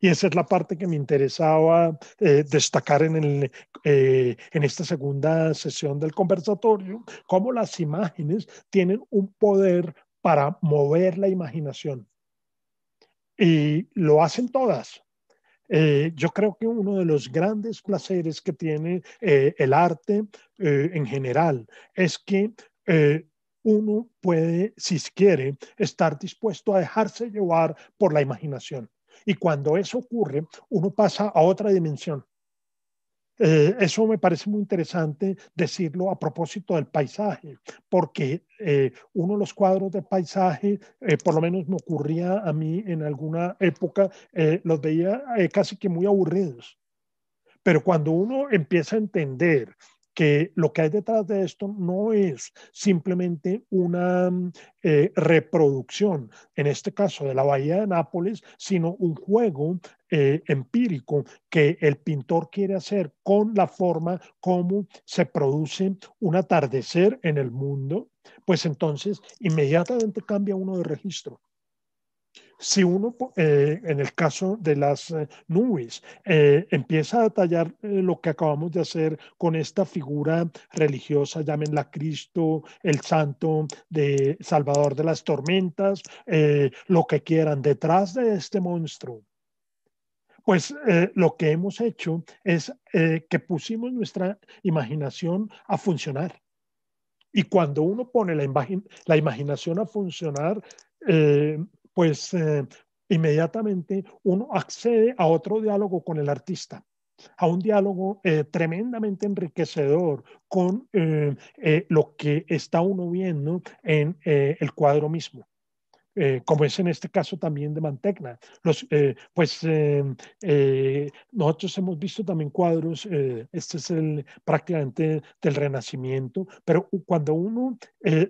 y esa es la parte que me interesaba destacar en, en esta segunda sesión del conversatorio, cómo las imágenes tienen un poder para mover la imaginación. Y lo hacen todas, eh, yo creo que uno de los grandes placeres que tiene eh, el arte eh, en general es que uno puede, si quiere, estar dispuesto a dejarse llevar por la imaginación. Y cuando eso ocurre, uno pasa a otra dimensión eh, eso me parece muy interesante decirlo a propósito del paisaje, porque eh, uno de los cuadros de paisaje, eh, por lo menos me ocurría a mí en alguna época, los veía casi que muy aburridos. Pero cuando uno empieza a entender que lo que hay detrás de esto no es simplemente una mm, eh, reproducción, en este caso de la Bahía de Nápoles, sino un juego eh, empírico que el pintor quiere hacer con la forma como se produce un atardecer en el mundo, pues entonces inmediatamente cambia uno de registro. Si uno, eh, en el caso de las eh, nubes, eh, empieza a tallar lo que acabamos de hacer con esta figura religiosa, llámenla Cristo, el santo de Salvador de las Tormentas, lo que quieran, detrás de este monstruo, pues lo que hemos hecho es que pusimos nuestra imaginación a funcionar. Y cuando uno pone la, la imaginación a funcionar, pues eh, inmediatamente uno accede a otro diálogo con el artista a un diálogo eh, tremendamente enriquecedor con eh, lo que está uno viendo en el cuadro mismo. Eh, como es en este caso también de Mantecna. Los, eh, pues em, eh, nosotros hemos visto también cuadros, este es el prácticamente del Renacimiento, pero cuando uno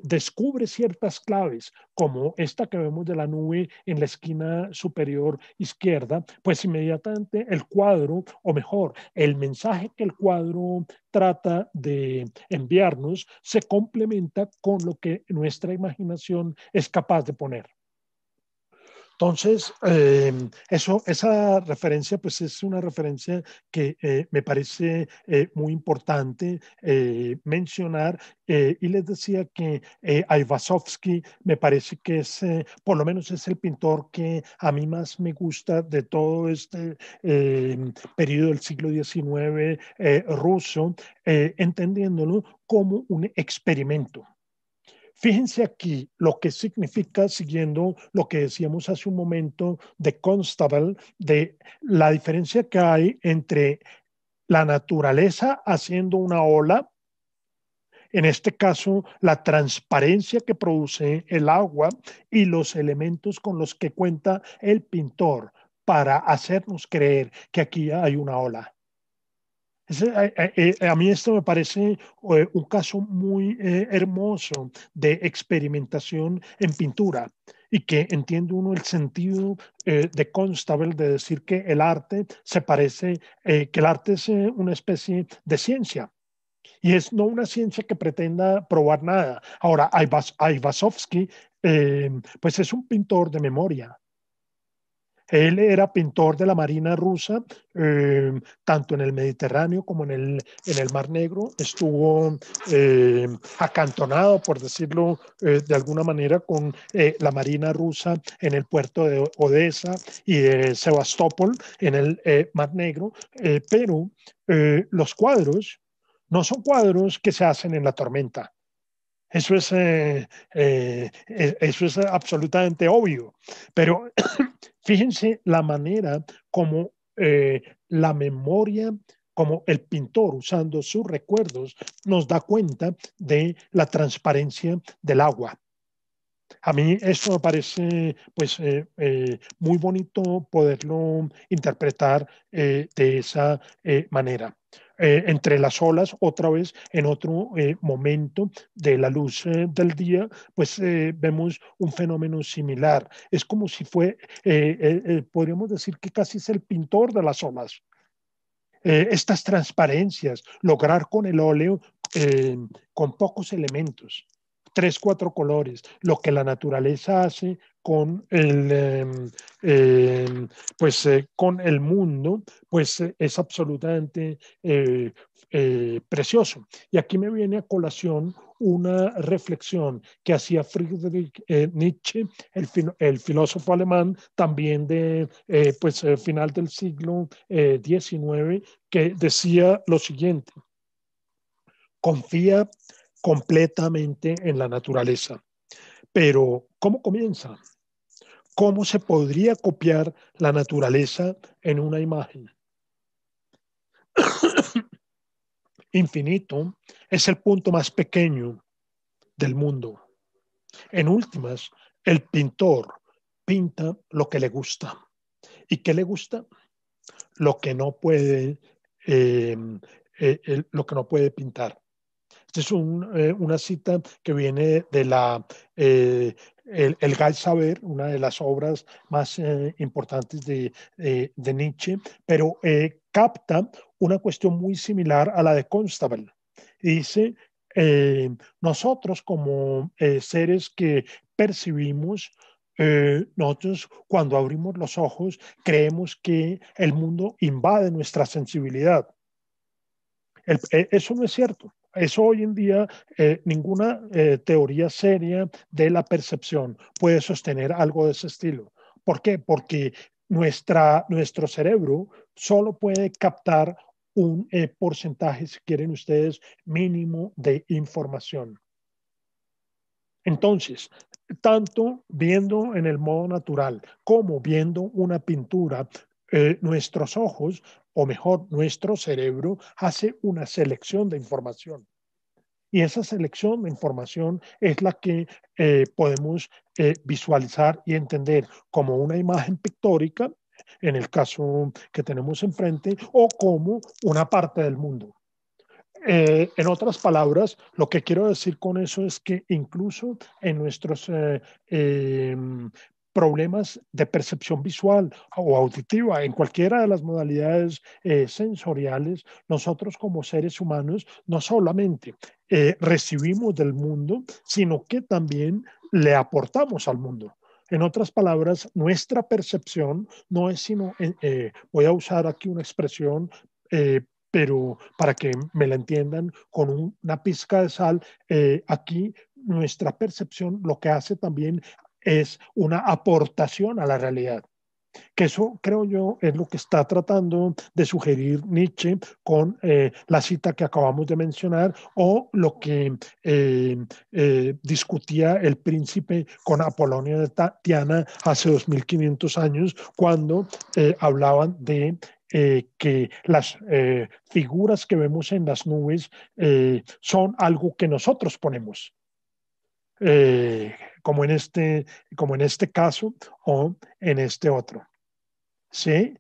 descubre ciertas claves, como esta que vemos de la nube en la esquina superior izquierda, pues inmediatamente el cuadro, o mejor, el mensaje que el cuadro trata de enviarnos se complementa con lo que nuestra imaginación es capaz de poner. Entonces, em, eso, esa referencia, pues es una referencia que eh, me parece eh, muy importante eh, mencionar. y les decía que Ivasovsky me parece que es, por lo menos es el pintor que a mí más me gusta de todo este em, periodo del siglo XIX ruso, entendiéndolo como un experimento. Fíjense aquí lo que significa, siguiendo lo que decíamos hace un momento de Constable, de la diferencia que hay entre la naturaleza haciendo una ola, en este caso la transparencia que produce el agua y los elementos con los que cuenta el pintor para hacernos creer que aquí hay una ola. Eh, eh, eh, a mí esto me parece un caso muy hermoso de experimentación en pintura y que entiende uno el sentido de Constable de decir que el arte se parece, que el arte es una especie de ciencia. Y es no una ciencia que pretenda probar nada. Ahora, Ayvazovsky pues es un pintor de memoria, él era pintor de la Marina rusa, em, tanto en el Mediterráneo como en el, en el Mar Negro. Estuvo em, acantonado, por decirlo eh, de alguna manera, con eh, la Marina rusa en el puerto de Odessa y de Sebastopol en el eh, Mar Negro. pero los cuadros no son cuadros que se hacen en la tormenta eso es, eh, eh, e-, eso es absolutamente obvio. Pero fíjense la manera como eh, la memoria, como el pintor usando sus recuerdos, nos da cuenta de la transparencia del agua. A mí esto me parece pues, muy bonito poderlo interpretar de esa manera. Eh, entre las olas, otra vez en otro eh, momento de la luz eh, del día, pues vemos un fenómeno similar. Es como si fue, podríamos decir que casi es el pintor de las olas. estas transparencias, lograr con el óleo con pocos elementos tres, cuatro colores, lo que la naturaleza hace con el, em, em, pues, eh, con el mundo, pues eh, es absolutamente eh, precioso. Y aquí me viene a colación una reflexión que hacía Friedrich Nietzsche, el, filósofo alemán, también de pues, final del siglo XIX, que decía lo siguiente, confía completamente en la naturaleza. Pero, ¿cómo comienza? ¿Cómo se podría copiar la naturaleza en una imagen? Infinito es el punto más pequeño del mundo. En últimas, el pintor pinta lo que le gusta. ¿Y qué le gusta? Lo que no puede, eh, eh, lo que no puede pintar. Esta es eh, una cita que viene de la eh, el, el Gal Saber, una de las obras más eh, importantes de, Nietzsche, pero capta una cuestión muy similar a la de Constable. Dice, nosotros como seres que percibimos, nosotros cuando abrimos los ojos creemos que el mundo invade nuestra sensibilidad. eso no es cierto eso hoy en día eh, ninguna eh, teoría seria de la percepción puede sostener algo de ese estilo. ¿Por qué? Porque nuestra, nuestro cerebro solo puede captar un eh, porcentaje, si quieren ustedes, mínimo de información. Entonces, tanto viendo en el modo natural como viendo una pintura, nuestros ojos o mejor, nuestro cerebro hace una selección de información. Y esa selección de información es la que eh, podemos eh, visualizar y entender como una imagen pictórica, en el caso que tenemos enfrente, o como una parte del mundo. Eh, en otras palabras, lo que quiero decir con eso es que incluso en nuestros eh, em, problemas de percepción visual o auditiva, en cualquiera de las modalidades eh, sensoriales, nosotros como seres humanos no solamente eh, recibimos del mundo, sino que también le aportamos al mundo. En otras palabras, nuestra percepción no es sino, eh, voy a usar aquí una expresión pero para que me la entiendan con una pizca de sal, aquí nuestra percepción lo que hace también es una aportación a la realidad. Que eso, creo yo, es lo que está tratando de sugerir Nietzsche con eh, la cita que acabamos de mencionar o lo que eh, eh, discutía el príncipe con Apolonio de Tatiana hace 2500 años cuando hablaban de que las figuras que vemos en las nubes son algo que nosotros ponemos como en este, como en este caso o en este otro. ¿Sí?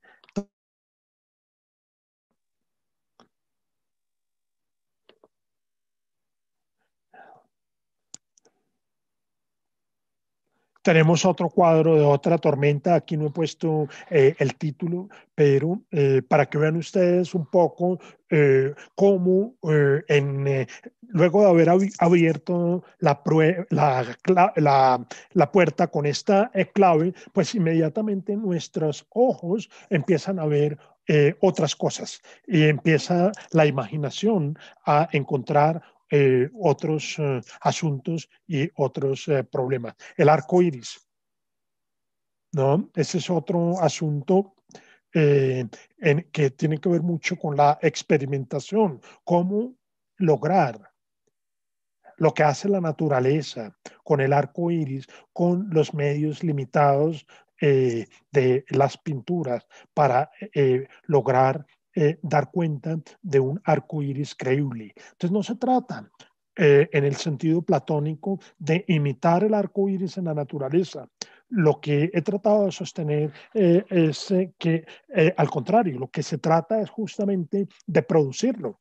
Tenemos otro cuadro de otra tormenta, aquí no he puesto eh, el título, pero eh, para que vean ustedes un poco eh, cómo luego de haber abierto la, la, puerta con esta clave, pues inmediatamente nuestros ojos empiezan a ver otras cosas y empieza la imaginación a encontrar eh, otros eh, asuntos y otros eh, problemas. El arco iris, ¿no? Ese es otro asunto que tiene que ver mucho con la experimentación, cómo lograr lo que hace la naturaleza con el arco iris, con los medios limitados de las pinturas para lograr eh, dar cuenta de un arco iris creíble. Entonces, no se trata eh, en el sentido platónico de imitar el arco iris en la naturaleza. Lo que he tratado de sostener eh, es que, al contrario, lo que se trata es justamente de producirlo,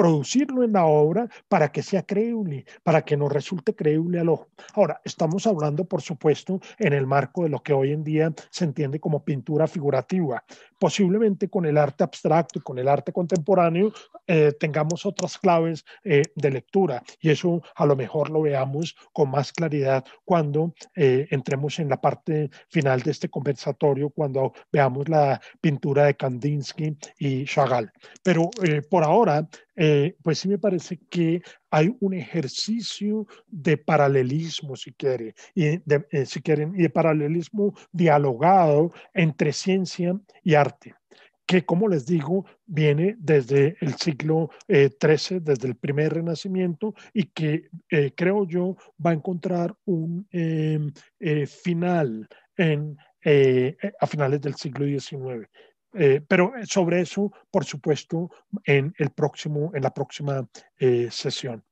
producirlo en la obra para que sea creíble, para que nos resulte creíble al ojo. Ahora, estamos hablando, por supuesto, en el marco de lo que hoy en día se entiende como pintura figurativa. Posiblemente con el arte abstracto y con el arte contemporáneo eh, tengamos otras claves eh, de lectura y eso a lo mejor lo veamos con más claridad cuando eh, entremos en la parte final de este conversatorio, cuando veamos la pintura de Kandinsky y Chagall. Pero por ahora eh, pues sí me parece que hay un ejercicio de paralelismo, si quiere, y eh, si quieren, y de paralelismo dialogado entre ciencia y arte que como les digo, viene desde el siglo XIII, eh, desde el primer renacimiento, y que creo yo va a encontrar un final a finales del siglo XIX. Eh, pero eh, sobre eso, por supuesto, en, el próximo, en la próxima eh, sesión.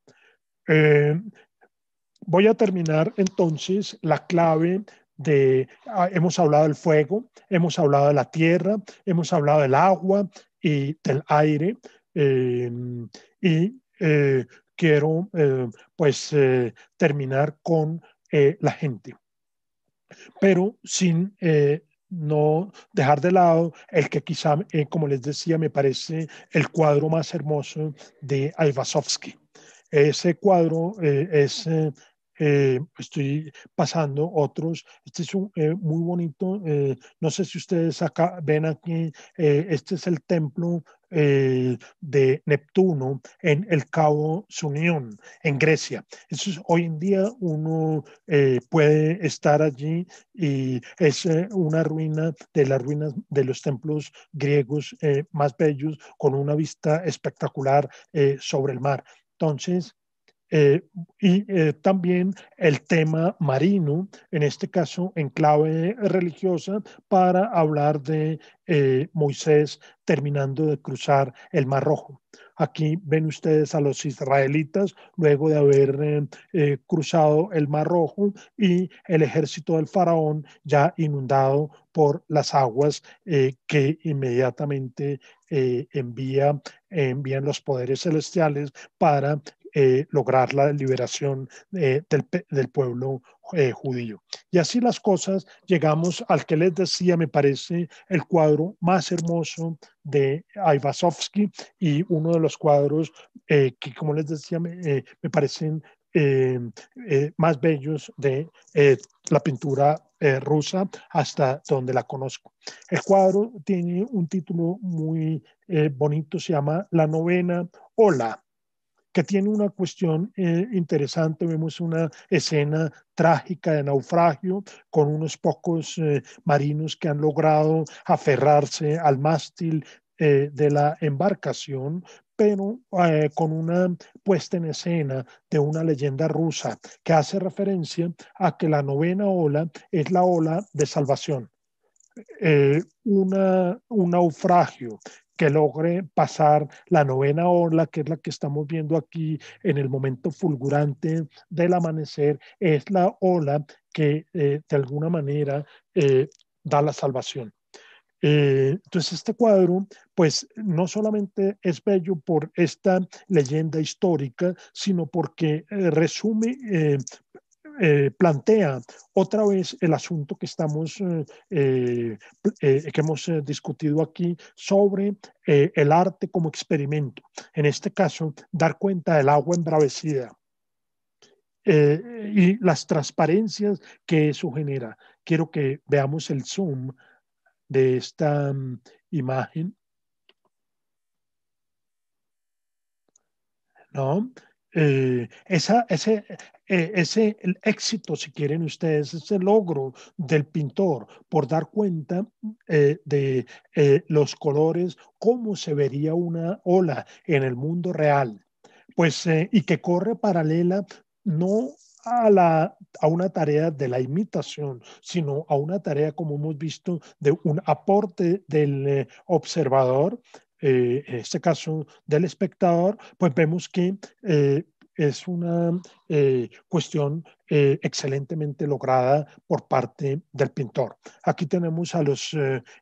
voy a terminar entonces la clave de, ah, hemos hablado del fuego, hemos hablado de la tierra, hemos hablado del agua y del aire, y quiero pues terminar con la gente, pero sin no dejar de lado el que quizá, eh, como les decía, me parece el cuadro más hermoso de Ivasovsky. Ese cuadro eh, es eh, eh, estoy pasando otros. Este es eh, muy bonito, eh, no sé si ustedes acá ven aquí, este es el templo de Neptuno en el Cabo Sunión, en Grecia. Eso hoy en día uno puede estar allí y es una ruina de las ruinas de los templos griegos más bellos con una vista espectacular sobre el mar. Entonces, eh, y eh, también el tema marino, en este caso en clave religiosa, para hablar de eh, Moisés terminando de cruzar el Mar Rojo. Aquí ven ustedes a los israelitas luego de haber cruzado el Mar Rojo y el ejército del faraón ya inundado por las aguas que inmediatamente envían los poderes celestiales para eh, lograr la liberación eh, del, pueblo eh, judío. Y así las cosas, llegamos al que les decía, me parece, el cuadro más hermoso de Ivasovsky y uno de los cuadros que, como les decía, me, parecen más bellos de la pintura rusa hasta donde la conozco. El cuadro tiene un título muy bonito, se llama La novena ola que tiene una cuestión eh, interesante. Vemos una escena trágica de naufragio con unos pocos eh, marinos que han logrado aferrarse al mástil eh, de la embarcación pero con una puesta en escena de una leyenda rusa que hace referencia a que la novena ola es la ola de salvación. un naufragio que logre pasar la novena ola, que es la que estamos viendo aquí en el momento fulgurante del amanecer, es la ola que eh, de alguna manera eh, da la salvación. Eh, entonces este cuadro, pues no solamente es bello por esta leyenda histórica, sino porque resume eh, plantea otra vez el asunto que estamos eh, eh, que hemos discutido aquí sobre el arte como experimento. En este caso, dar cuenta del agua embravecida. y las transparencias que eso genera. Quiero que veamos el zoom de esta mm, imagen. ¿No? esa, e-, ese el éxito, si quieren ustedes, ese logro del pintor por dar cuenta eh, de eh, los colores, cómo se vería una ola en el mundo real, pues, eh, y que corre paralela no a, la, a una tarea de la imitación, sino a una tarea, como hemos visto, de un aporte del observador, en este caso del espectador, pues vemos que es una eh, cuestión eh, excelentemente lograda por parte del pintor. Aquí tenemos a los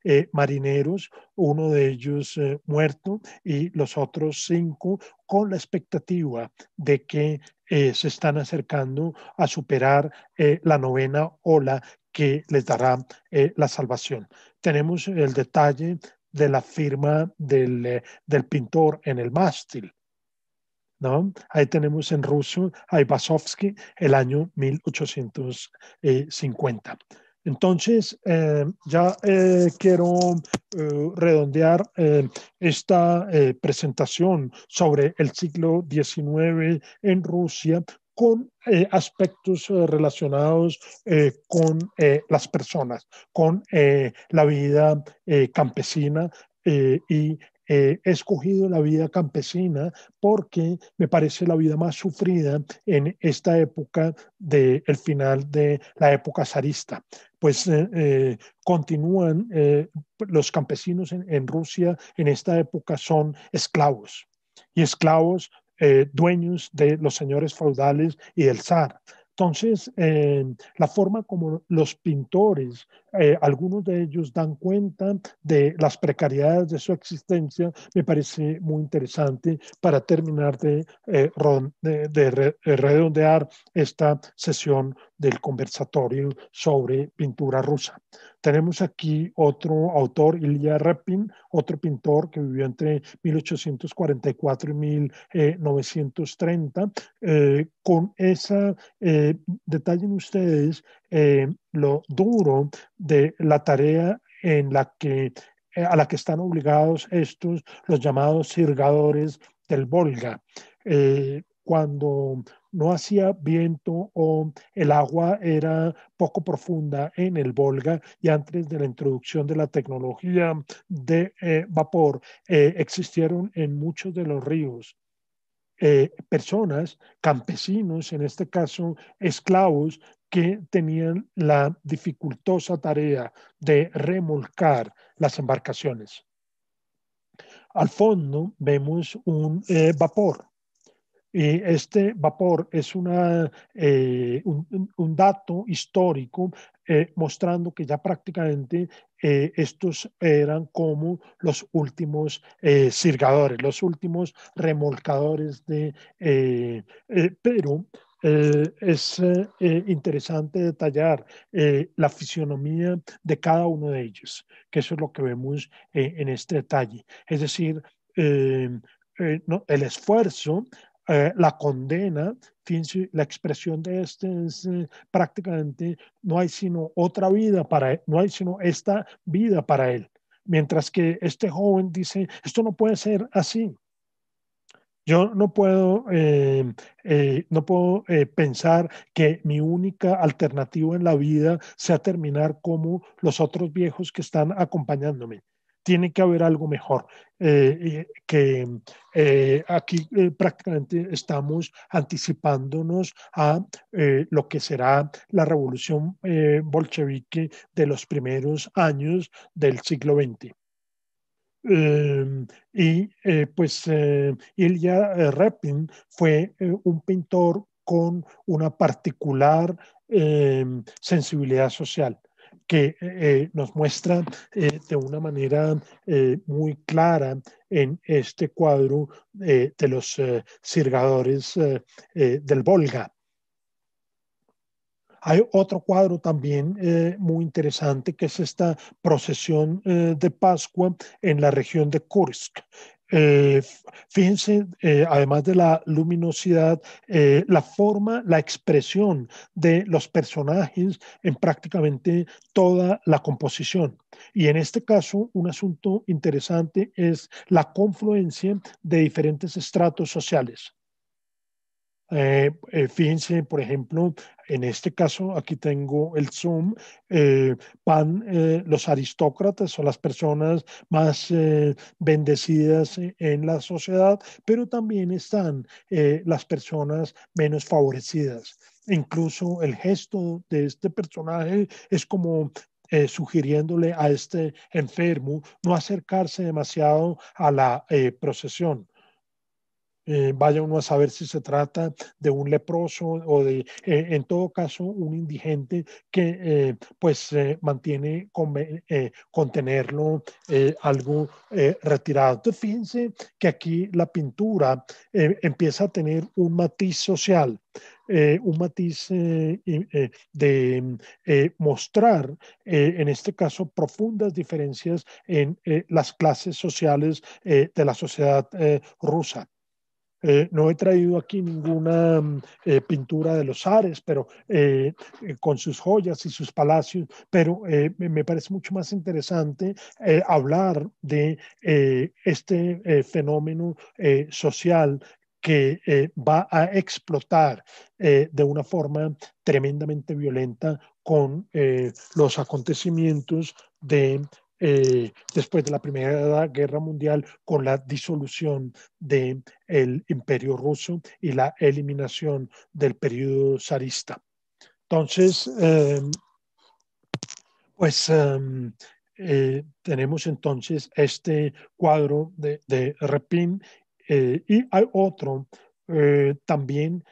eh, marineros, uno de ellos muerto y los otros cinco con la expectativa de que se están acercando a superar la novena ola que les dará la salvación. Tenemos el detalle de la firma del, pintor en el mástil. Ahí tenemos en ruso a Ibasovsky el año 1850. Entonces, eh, ya eh, quiero eh, redondear esta presentación sobre el siglo XIX en Rusia con aspectos relacionados con las personas, con la vida campesina y eh, he escogido la vida campesina porque me parece la vida más sufrida en esta época del final de la época zarista. Pues eh, eh, continúan los campesinos en, en, Rusia en esta época son esclavos y esclavos dueños de los señores feudales y del zar. Entonces, eh, la forma como los pintores, eh, algunos de ellos dan cuenta de las precariedades de su existencia, me parece muy interesante para terminar de eh, redondear esta sesión del conversatorio sobre pintura rusa. Tenemos aquí otro autor, Ilya Repin, otro pintor que vivió entre 1844 y 1930. Eh, eh, con esa, eh, detalle detallen ustedes lo duro de la tarea en la que a la que están obligados estos, los llamados sirgadores del Volga. cuando no hacía viento o el agua era poco profunda en el Volga y antes de la introducción de la tecnología de eh, vapor, eh, existieron en muchos de los ríos eh, personas, campesinos, en este caso esclavos, que tenían la dificultosa tarea de remolcar las embarcaciones. Al fondo vemos un vapor eh, este vapor es una, eh, un, dato histórico eh, mostrando que ya prácticamente estos eran como los últimos sirgadores, los últimos remolcadores de Pero es interesante detallar la fisionomía de cada uno de ellos, que eso es lo que vemos en este detalle. Es decir, el esfuerzo eh, la condena, la expresión de este es eh, prácticamente no hay sino otra vida para él, no hay sino esta vida para él. Mientras que este joven dice, esto no puede ser así. Yo no puedo, eh, no puedo pensar que mi única alternativa en la vida sea terminar como los otros viejos que están acompañándome tiene que haber algo mejor. Eh, eh, que eh, aquí prácticamente estamos anticipándonos a lo que será la revolución bolchevique de los primeros años del siglo XX. Em, y pues Ilya Repin fue un pintor con una particular em, sensibilidad social que eh, nos muestra eh, de una manera eh, muy clara en este cuadro de los sirgadores del Volga. Hay otro cuadro también muy interesante que es esta procesión de Pascua en la región de Kursk. Eh, fíjense, eh, además de la luminosidad, eh, la forma, la expresión de los personajes en prácticamente toda la composición. Y en este caso, un asunto interesante es la confluencia de diferentes estratos sociales. Eh, eh, fíjense, por ejemplo, en este caso, aquí tengo el Zoom, eh, van los aristócratas o las personas más bendecidas en la sociedad, pero también están las personas menos favorecidas. Incluso el gesto de este personaje es como eh, sugiriéndole a este enfermo no acercarse demasiado a la procesión. Eh, vaya uno a saber si se trata de un leproso o de, eh, en todo caso, un indigente que eh, pues mantiene con, contenerlo algo retirado. Entonces, fíjense que aquí la pintura empieza a tener un matiz social. un matiz de mostrar, en este caso, profundas diferencias en las clases sociales de la sociedad rusa. Eh, no he traído aquí ninguna mm, eh, pintura de los Ares, pero eh, con sus joyas y sus palacios, pero me parece mucho más interesante hablar de este fenómeno social que va a explotar de una forma tremendamente violenta con los acontecimientos de eh, después de la Primera Guerra Mundial con la disolución del imperio ruso y la eliminación del periodo zarista. Entonces, em, pues em, eh, tenemos entonces este cuadro de, de Repin eh, y hay otro también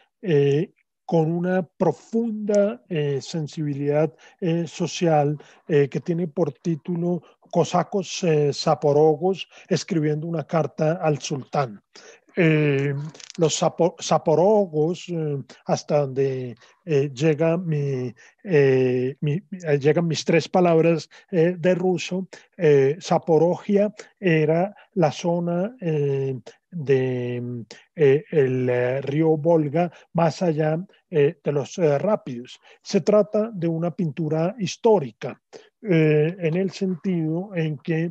con una profunda eh, sensibilidad eh, social eh, que tiene por título Cosacos Zaporogos escribiendo una carta al sultán. los Saporogos, hasta donde llega mi, llegan mis tres palabras de ruso, Zaporogia era la zona de, mm, eh, el eh, río Volga más allá eh, de los rápidos. Se trata de una pintura histórica en el sentido en que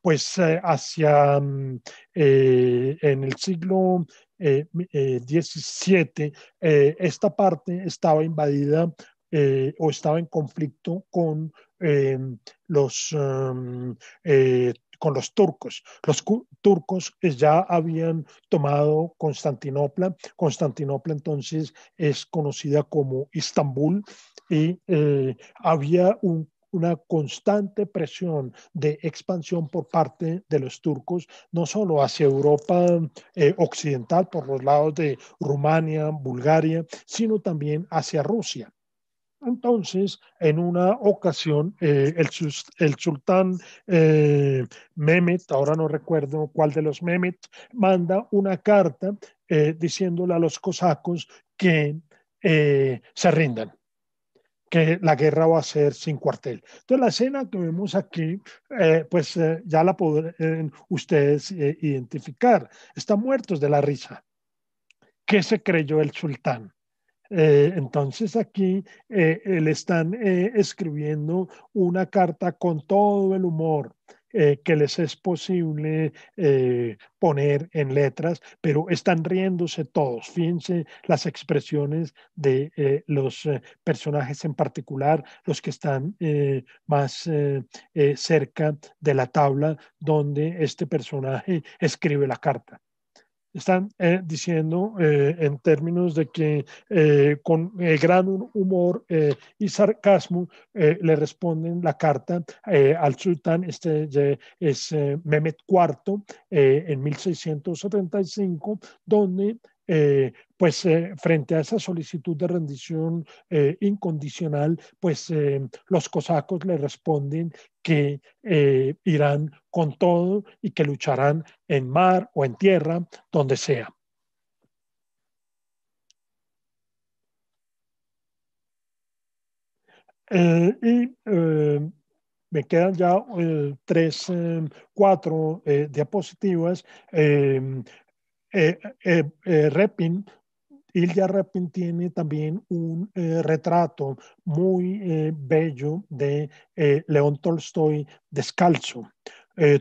pues hacia mm, en el siglo XVII esta parte estaba invadida o estaba en conflicto con los mm, con los turcos. Los turcos ya habían tomado Constantinopla. Constantinopla entonces es conocida como Estambul y eh, había una constante presión de expansión por parte de los turcos, no solo hacia Europa eh, occidental, por los lados de Rumania, Bulgaria, sino también hacia Rusia. Entonces, en una ocasión, eh, el, sultán eh, ahora no recuerdo cuál de los Mehmet, manda una carta eh, diciéndole a los cosacos que eh, se rindan que la guerra va a ser sin cuartel. Entonces, la escena que vemos aquí, pues ya la pueden ustedes identificar. Están muertos de la risa. ¿Qué se creyó el sultán? Eh, entonces aquí eh, eh, le están escribiendo una carta con todo el humor que les es posible poner en letras, pero están riéndose todos. Fíjense las expresiones de los personajes en particular, los que están más cerca de la tabla donde este personaje escribe la carta están eh, diciendo eh, en términos de que eh, con gran humor y sarcasmo le responden la carta al sultán, este es Mehmet IV, en 1675, donde eh, pues eh, frente a esa solicitud de rendición eh, incondicional, pues los cosacos le responden que irán con todo y que lucharán en mar o en tierra, donde sea. y me quedan ya tres, cuatro diapositivas. Eh, eh, eh, Repin, Ilya Repin tiene también un eh, retrato muy bello de León Tolstoy descalzo.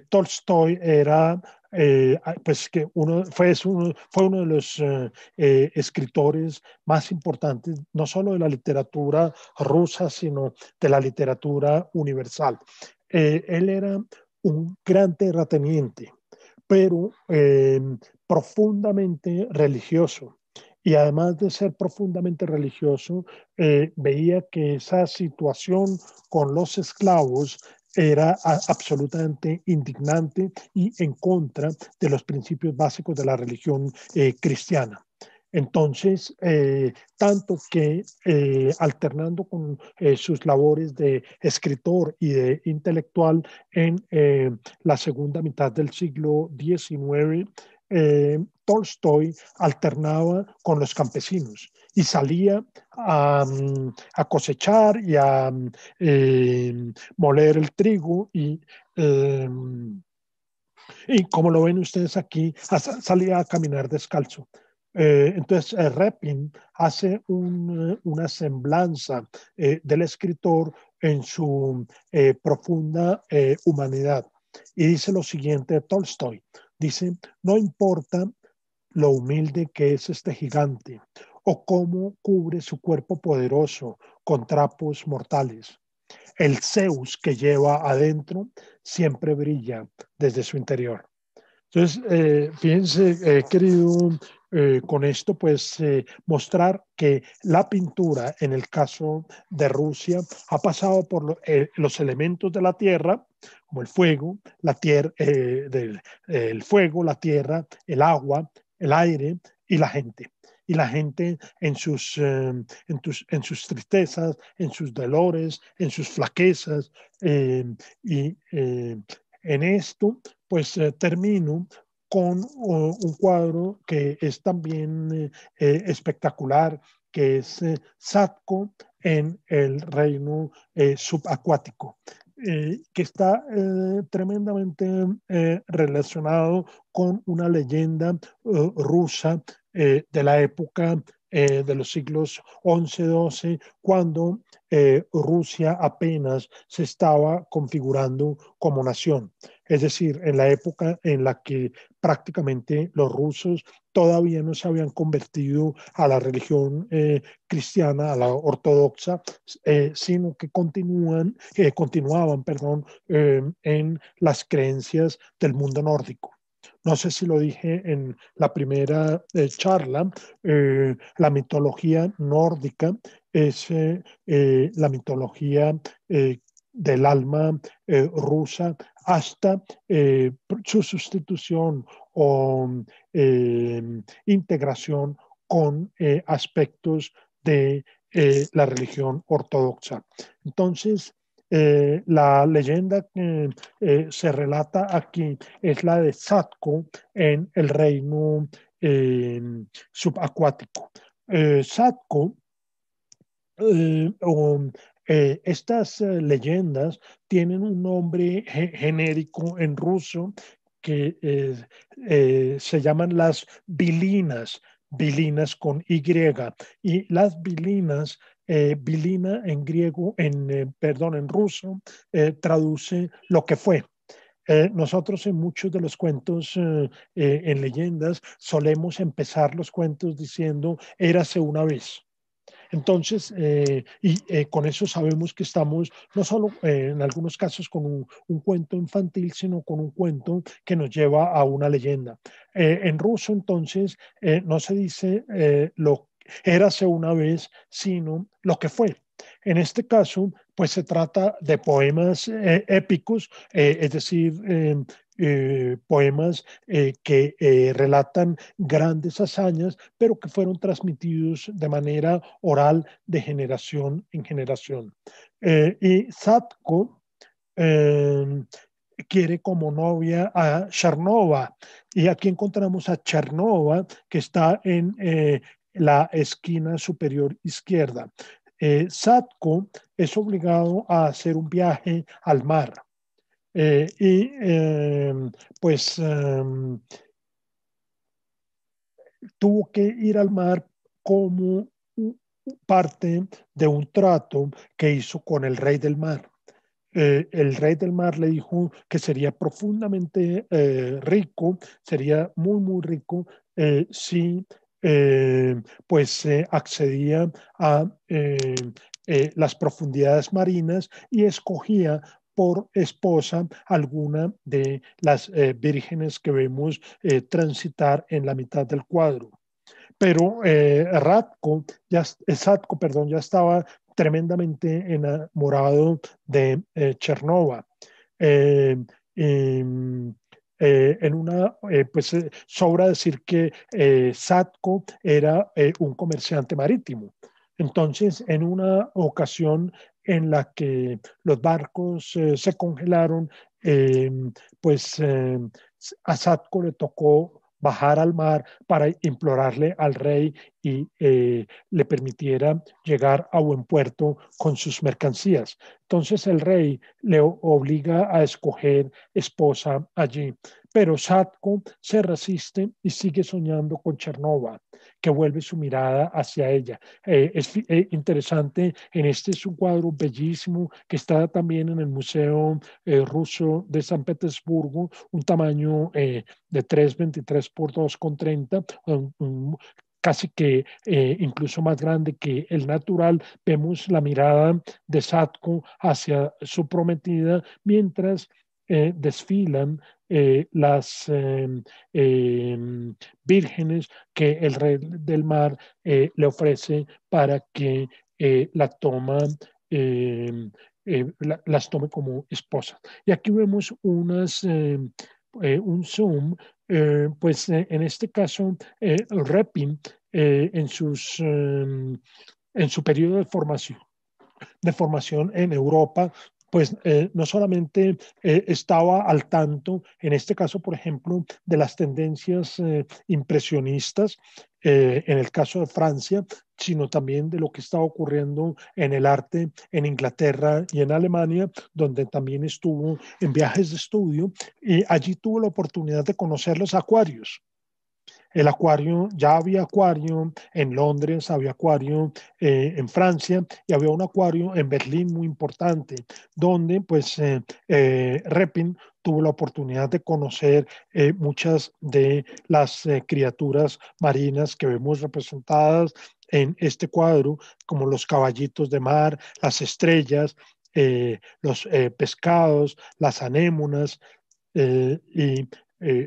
Tolstoy era ah, pues que uno fue, uno, fue uno de los escritores más importantes, no solo de la literatura rusa, sino de la literatura universal. él era un gran terrateniente, pero profundamente religioso y además de ser profundamente religioso, eh, veía que esa situación con los esclavos era absolutamente indignante y en contra de los principios básicos de la religión eh, cristiana. Entonces, eh, tanto que alternando con sus labores de escritor y de intelectual en la segunda mitad del siglo XIX, eh, Tolstoy alternaba con los campesinos y salía a, mm, cosechar y a mm, eh, moler el trigo y, eh, y como lo ven ustedes aquí, salía a caminar descalzo. entonces, Repin hace una semblanza del escritor en su profunda humanidad y dice lo siguiente Tolstoy, Dice, no importa lo humilde que es este gigante o cómo cubre su cuerpo poderoso con trapos mortales. El Zeus que lleva adentro siempre brilla desde su interior. Entonces, piense eh, fíjense, eh, querido eh, con esto pues eh, mostrar que la pintura en el caso de Rusia ha pasado por eh, los elementos de la tierra como el fuego, la tierra, el fuego, la tierra, el agua, el aire y la gente y la gente en sus, em, en, en sus tristezas, en sus dolores, en sus flaquezas. Em, y en esto, pues termino con un cuadro que es también eh, eh, espectacular, que es eh, Satko en el reino subacuático. que está tremendamente relacionado con una leyenda rusa de la época de los siglos XI-XII, cuando Rusia apenas se estaba configurando como nación es decir, en la época en la que prácticamente los rusos todavía no se habían convertido a la religión eh, cristiana, a la ortodoxa, eh, sino que eh, continuaban perdón, em, en las creencias del mundo nórdico. No sé si lo dije en la primera charla, la mitología nórdica es la mitología del alma rusa hasta eh, su sustitución o em, integración con eh, aspectos de eh, la religión ortodoxa. Entonces, la leyenda que se relata aquí es la de Satko en el reino em, subacuático. Satko o, eh, estas eh, leyendas tienen un nombre genérico en ruso que eh, se llaman las bilinas, bilinas con Y. Y las bilinas, bilina en griego, en, perdón, en ruso, traduce lo que fue. nosotros en muchos de los cuentos, en leyendas, solemos empezar los cuentos diciendo, érase una vez. Entonces, eh, y eh, con eso sabemos que estamos no solo eh, en algunos casos con un, cuento infantil, sino con un cuento que nos lleva a una leyenda. en ruso, entonces, no se dice lo érase una vez, sino lo que fue. En este caso, pues se trata de poemas épicos, es decir, eh, poemas eh, que eh, relatan grandes hazañas, pero que fueron transmitidos de manera oral de generación en generación. y Zatko em, quiere como novia a Charnova, y aquí encontramos a Charnova, que está en la esquina superior izquierda. Satko es obligado a hacer un viaje al mar eh, y em, pues em, tuvo que ir al mar como parte de un trato que hizo con el rey del mar. Eh, el rey del mar le dijo que sería profundamente eh, rico, sería muy, muy rico si pues accedía a las profundidades marinas y escogía por esposa alguna de las eh, vírgenes que vemos eh, transitar en la mitad del cuadro. Pero eh, ya, eh, perdón, ya estaba tremendamente enamorado de Chernova. Em, en una, pues sobra decir que Satko era un comerciante marítimo. Entonces, en una ocasión en la que los barcos eh, se congelaron, em, pues em, a le tocó bajar al mar para implorarle al rey y eh, le permitiera llegar a buen puerto con sus mercancías. Entonces el rey le obliga a escoger esposa allí, pero Satko se resiste y sigue soñando con Chernova, que vuelve su mirada hacia ella. Eh, es eh, interesante, en este es un cuadro bellísimo que está también en el Museo Ruso de San Petersburgo, un tamaño de 3,23 por 2,30, un, un casi que eh, incluso más grande que el natural. Vemos la mirada de Satko hacia su prometida mientras eh, desfilan eh, las em, em, vírgenes que el rey del mar le ofrece para que la toma. Em, las tome como esposa. Y aquí vemos unas eh, un Zoom, eh, pues eh, en este caso, Repin, en, sus, em, en su periodo de formación, de formación en Europa, pues no solamente estaba al tanto, en este caso, por ejemplo, de las tendencias impresionistas, eh, en el caso de Francia, sino también de lo que está ocurriendo en el arte en Inglaterra y en Alemania, donde también estuvo en viajes de estudio y allí tuvo la oportunidad de conocer los acuarios el acuario, ya había acuario en Londres, había acuario eh, en Francia y había un acuario en Berlín muy importante, donde pues eh, eh, Repin tuvo la oportunidad de conocer muchas de las criaturas marinas que vemos representadas en este cuadro, como los caballitos de mar, las estrellas, los pescados, las anémonas, y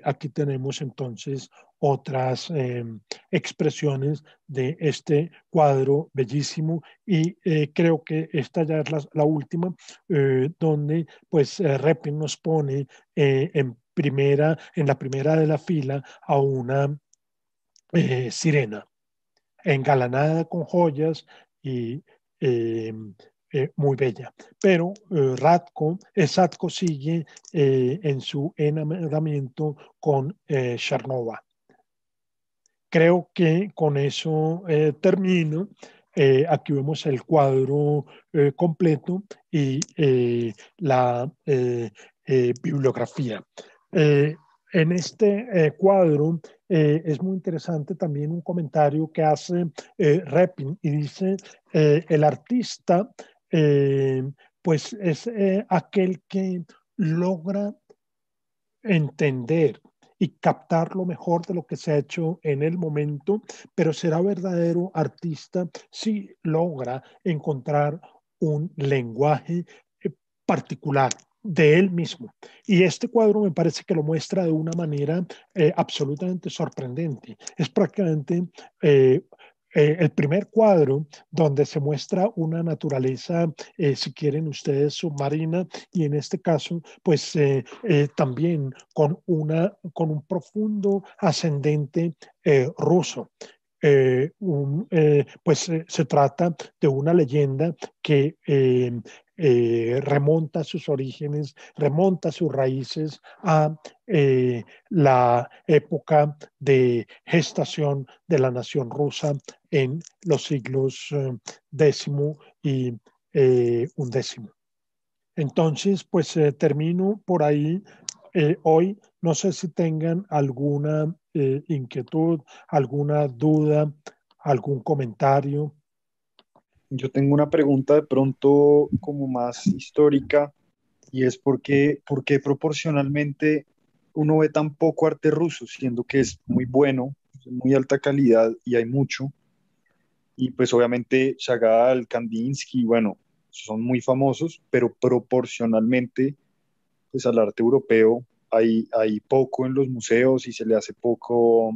aquí tenemos entonces otras em, expresiones de este cuadro bellísimo y eh, creo que esta ya es la, última eh, donde pues eh, Repin nos pone en primera en la primera de la fila a una sirena engalanada con joyas y em, muy bella. Pero eh, sigue en su enamoramiento con Chernova creo que con eso eh, termino. Eh, aquí vemos el cuadro eh, completo y la bibliografía. en este cuadro es muy interesante también un comentario que hace Repin y dice, el artista pues es aquel que logra entender y captar lo mejor de lo que se ha hecho en el momento, pero será verdadero artista si logra encontrar un lenguaje eh, particular de él mismo. Y este cuadro me parece que lo muestra de una manera eh, absolutamente sorprendente. Es prácticamente eh, eh, el primer cuadro donde se muestra una naturaleza, eh, si quieren ustedes, submarina y en este caso, pues eh, también con, una, con un profundo ascendente ruso. pues se trata de una leyenda que remonta sus orígenes, remonta sus raíces a la época de gestación de la nación rusa en los siglos X eh, y XI. Eh, Entonces, pues eh, termino por ahí hoy. No sé si tengan alguna inquietud, alguna duda, algún comentario. Yo tengo una pregunta de pronto como más histórica y es por qué, por qué proporcionalmente uno ve tan poco arte ruso, siendo que es muy bueno, muy alta calidad y hay mucho, y pues obviamente Chagall, Kandinsky, bueno, son muy famosos, pero proporcionalmente pues al arte europeo hay, hay poco en los museos y se le hace poco,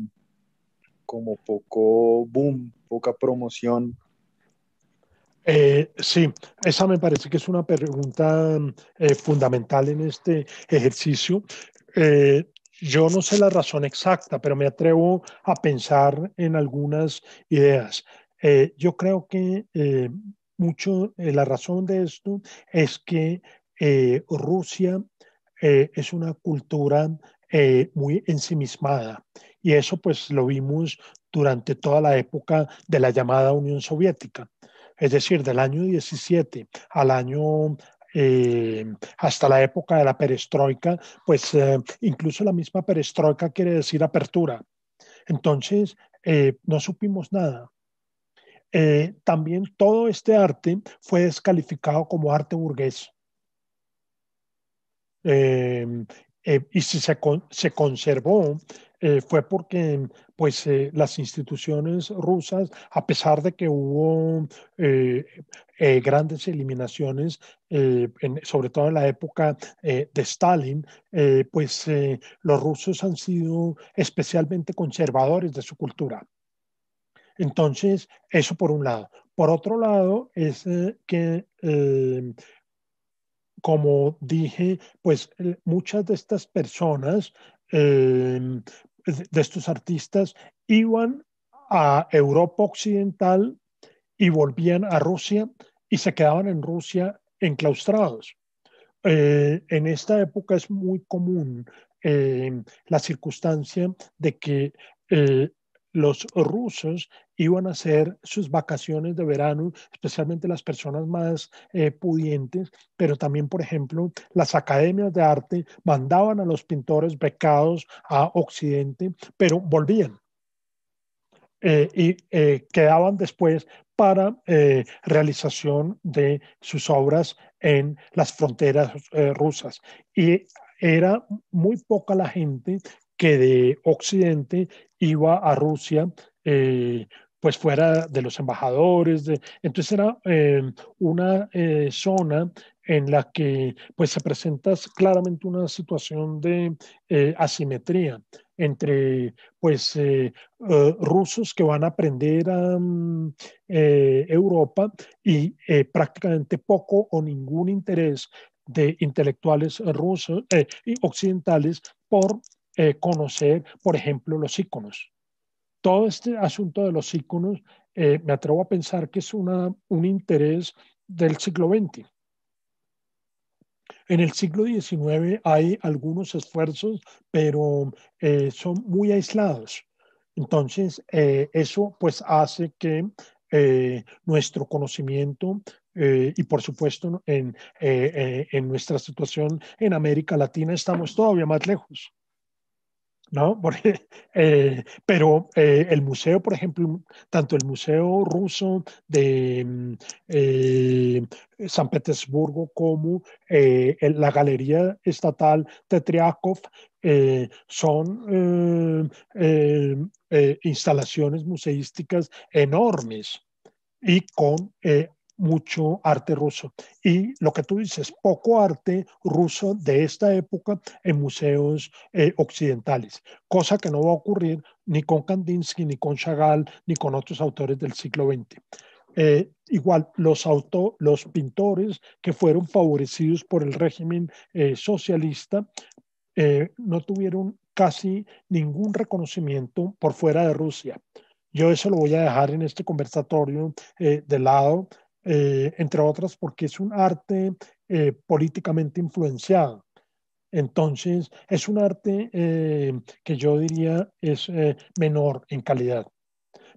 como poco boom, poca promoción. Eh, sí, esa me parece que es una pregunta eh, fundamental en este ejercicio. Eh, yo no sé la razón exacta, pero me atrevo a pensar en algunas ideas. Eh, yo creo que eh, mucho, eh, la razón de esto es que Rusia es una cultura muy ensimismada y eso pues lo vimos durante toda la época de la llamada Unión Soviética, es decir, del año 17 al año hasta la época de la perestroika, pues incluso la misma perestroika quiere decir apertura. Entonces, no supimos nada. Eh, también todo este arte fue descalificado como arte burgués. Em, eh, y si se, conservó eh, fue porque pues, las instituciones rusas, a pesar de que hubo grandes eliminaciones, sobre todo en la época de Stalin, pues los rusos han sido especialmente conservadores de su cultura. Entonces, eso por un lado. Por otro lado, es eh, que, em, como dije, pues muchas de estas personas, em, pues, de estos artistas, iban a Europa Occidental y volvían a Rusia y se quedaban en Rusia enclaustrados. Eh, en esta época es muy común em, la circunstancia de que eh, los rusos iban a hacer sus vacaciones de verano, especialmente las personas más eh, pudientes, pero también, por ejemplo, las academias de arte mandaban a los pintores becados a Occidente, pero volvían. Eh, y eh, quedaban después para realización de sus obras en las fronteras rusas. Y era muy poca la gente que de Occidente iba a Rusia, eh, pues fuera de los embajadores. entonces era eh, una eh, zona en la que pues se presenta claramente una situación de asimetría entre pues rusos que van a aprender a mm, Europa y prácticamente poco o ningún interés de intelectuales rusos occidentales por eh, conocer, por ejemplo, los iconos. Todo este asunto de los iconos, eh, me atrevo a pensar que es una, un interés del siglo XX. En el siglo XIX hay algunos esfuerzos, pero eh, son muy aislados. Entonces, eso pues hace que nuestro conocimiento y por supuesto en, en nuestra situación en América Latina estamos todavía más lejos. Porque, eh, pero eh, el museo, por ejemplo, tanto el Museo Ruso de mm, eh, San Petersburgo como la Galería Estatal Tetriakov son instalaciones museísticas enormes y con mucho arte ruso. Y lo que tú dices, poco arte ruso de esta época en museos eh, occidentales, cosa que no va a ocurrir ni con Kandinsky, ni con Chagall, ni con otros autores del siglo XX. Eh, igual, los, auto, los pintores que fueron favorecidos por el régimen eh, socialista no tuvieron casi ningún reconocimiento por fuera de Rusia. Yo eso lo voy a dejar en este conversatorio de lado eh, entre otras porque es un arte eh, políticamente influenciado. Entonces, es un arte eh, que yo diría es menor en calidad.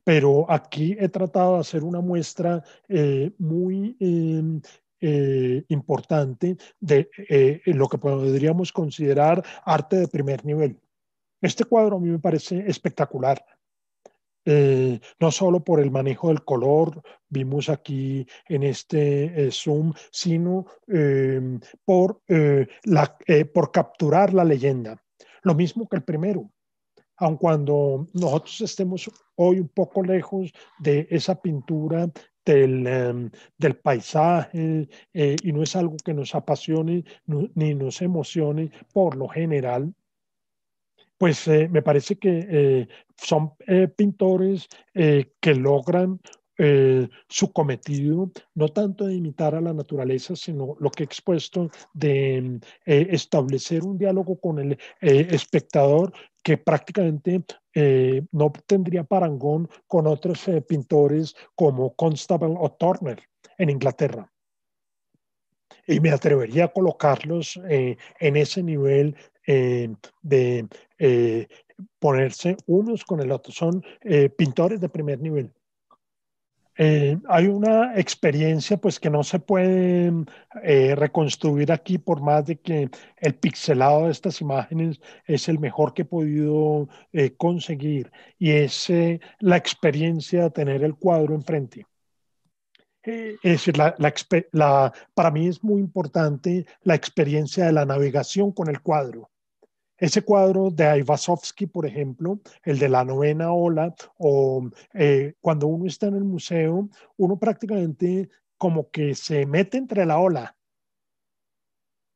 Pero aquí he tratado de hacer una muestra muy em, importante de lo que podríamos considerar arte de primer nivel. Este cuadro a mí me parece espectacular eh, no solo por el manejo del color, vimos aquí en este eh, Zoom, sino em, por, eh, la, por capturar la leyenda. Lo mismo que el primero. Aun cuando nosotros estemos hoy un poco lejos de esa pintura del, em, del, paisaje y no es algo que nos apasione ni nos emocione por lo general, pues eh, me parece que eh, son eh, pintores que logran su cometido, no tanto de imitar a la naturaleza, sino lo que he expuesto de establecer un diálogo con el espectador que prácticamente no tendría parangón con otros pintores como Constable o Turner en Inglaterra y me atrevería a colocarlos eh, en ese nivel eh, de eh, ponerse unos con el otro. Son pintores de primer nivel. hay una experiencia pues que no se puede reconstruir aquí por más de que el pixelado de estas imágenes es el mejor que he podido conseguir y es la experiencia de tener el cuadro enfrente es decir, para mí es muy importante la experiencia de la navegación con el cuadro. Ese cuadro de Ivasovsky, por ejemplo, el de la novena ola, o eh, cuando uno está en el museo, uno prácticamente como que se mete entre la ola.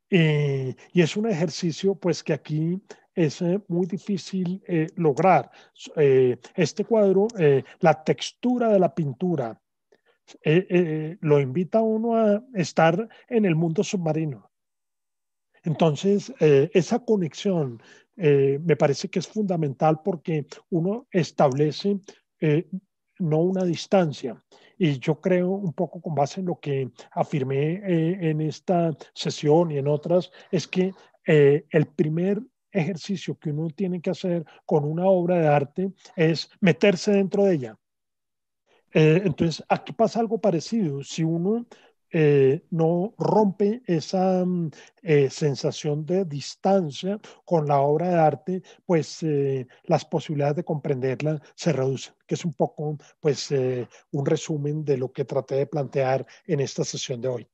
y es un ejercicio pues que aquí es eh, muy difícil eh, lograr. este cuadro, la textura de la pintura, eh, eh, lo invita a uno a estar en el mundo submarino. Entonces, eh, esa conexión me parece que es fundamental porque uno establece no una distancia. Y yo creo, un poco con base en lo que afirmé en esta sesión y en otras, es que el primer ejercicio que uno tiene que hacer con una obra de arte es meterse dentro de ella eh, entonces, aquí pasa algo parecido. Si uno eh, no rompe esa mm, eh, sensación de distancia con la obra de arte, pues las posibilidades de comprenderla se reducen, que es un poco pues, un resumen de lo que traté de plantear en esta sesión de hoy.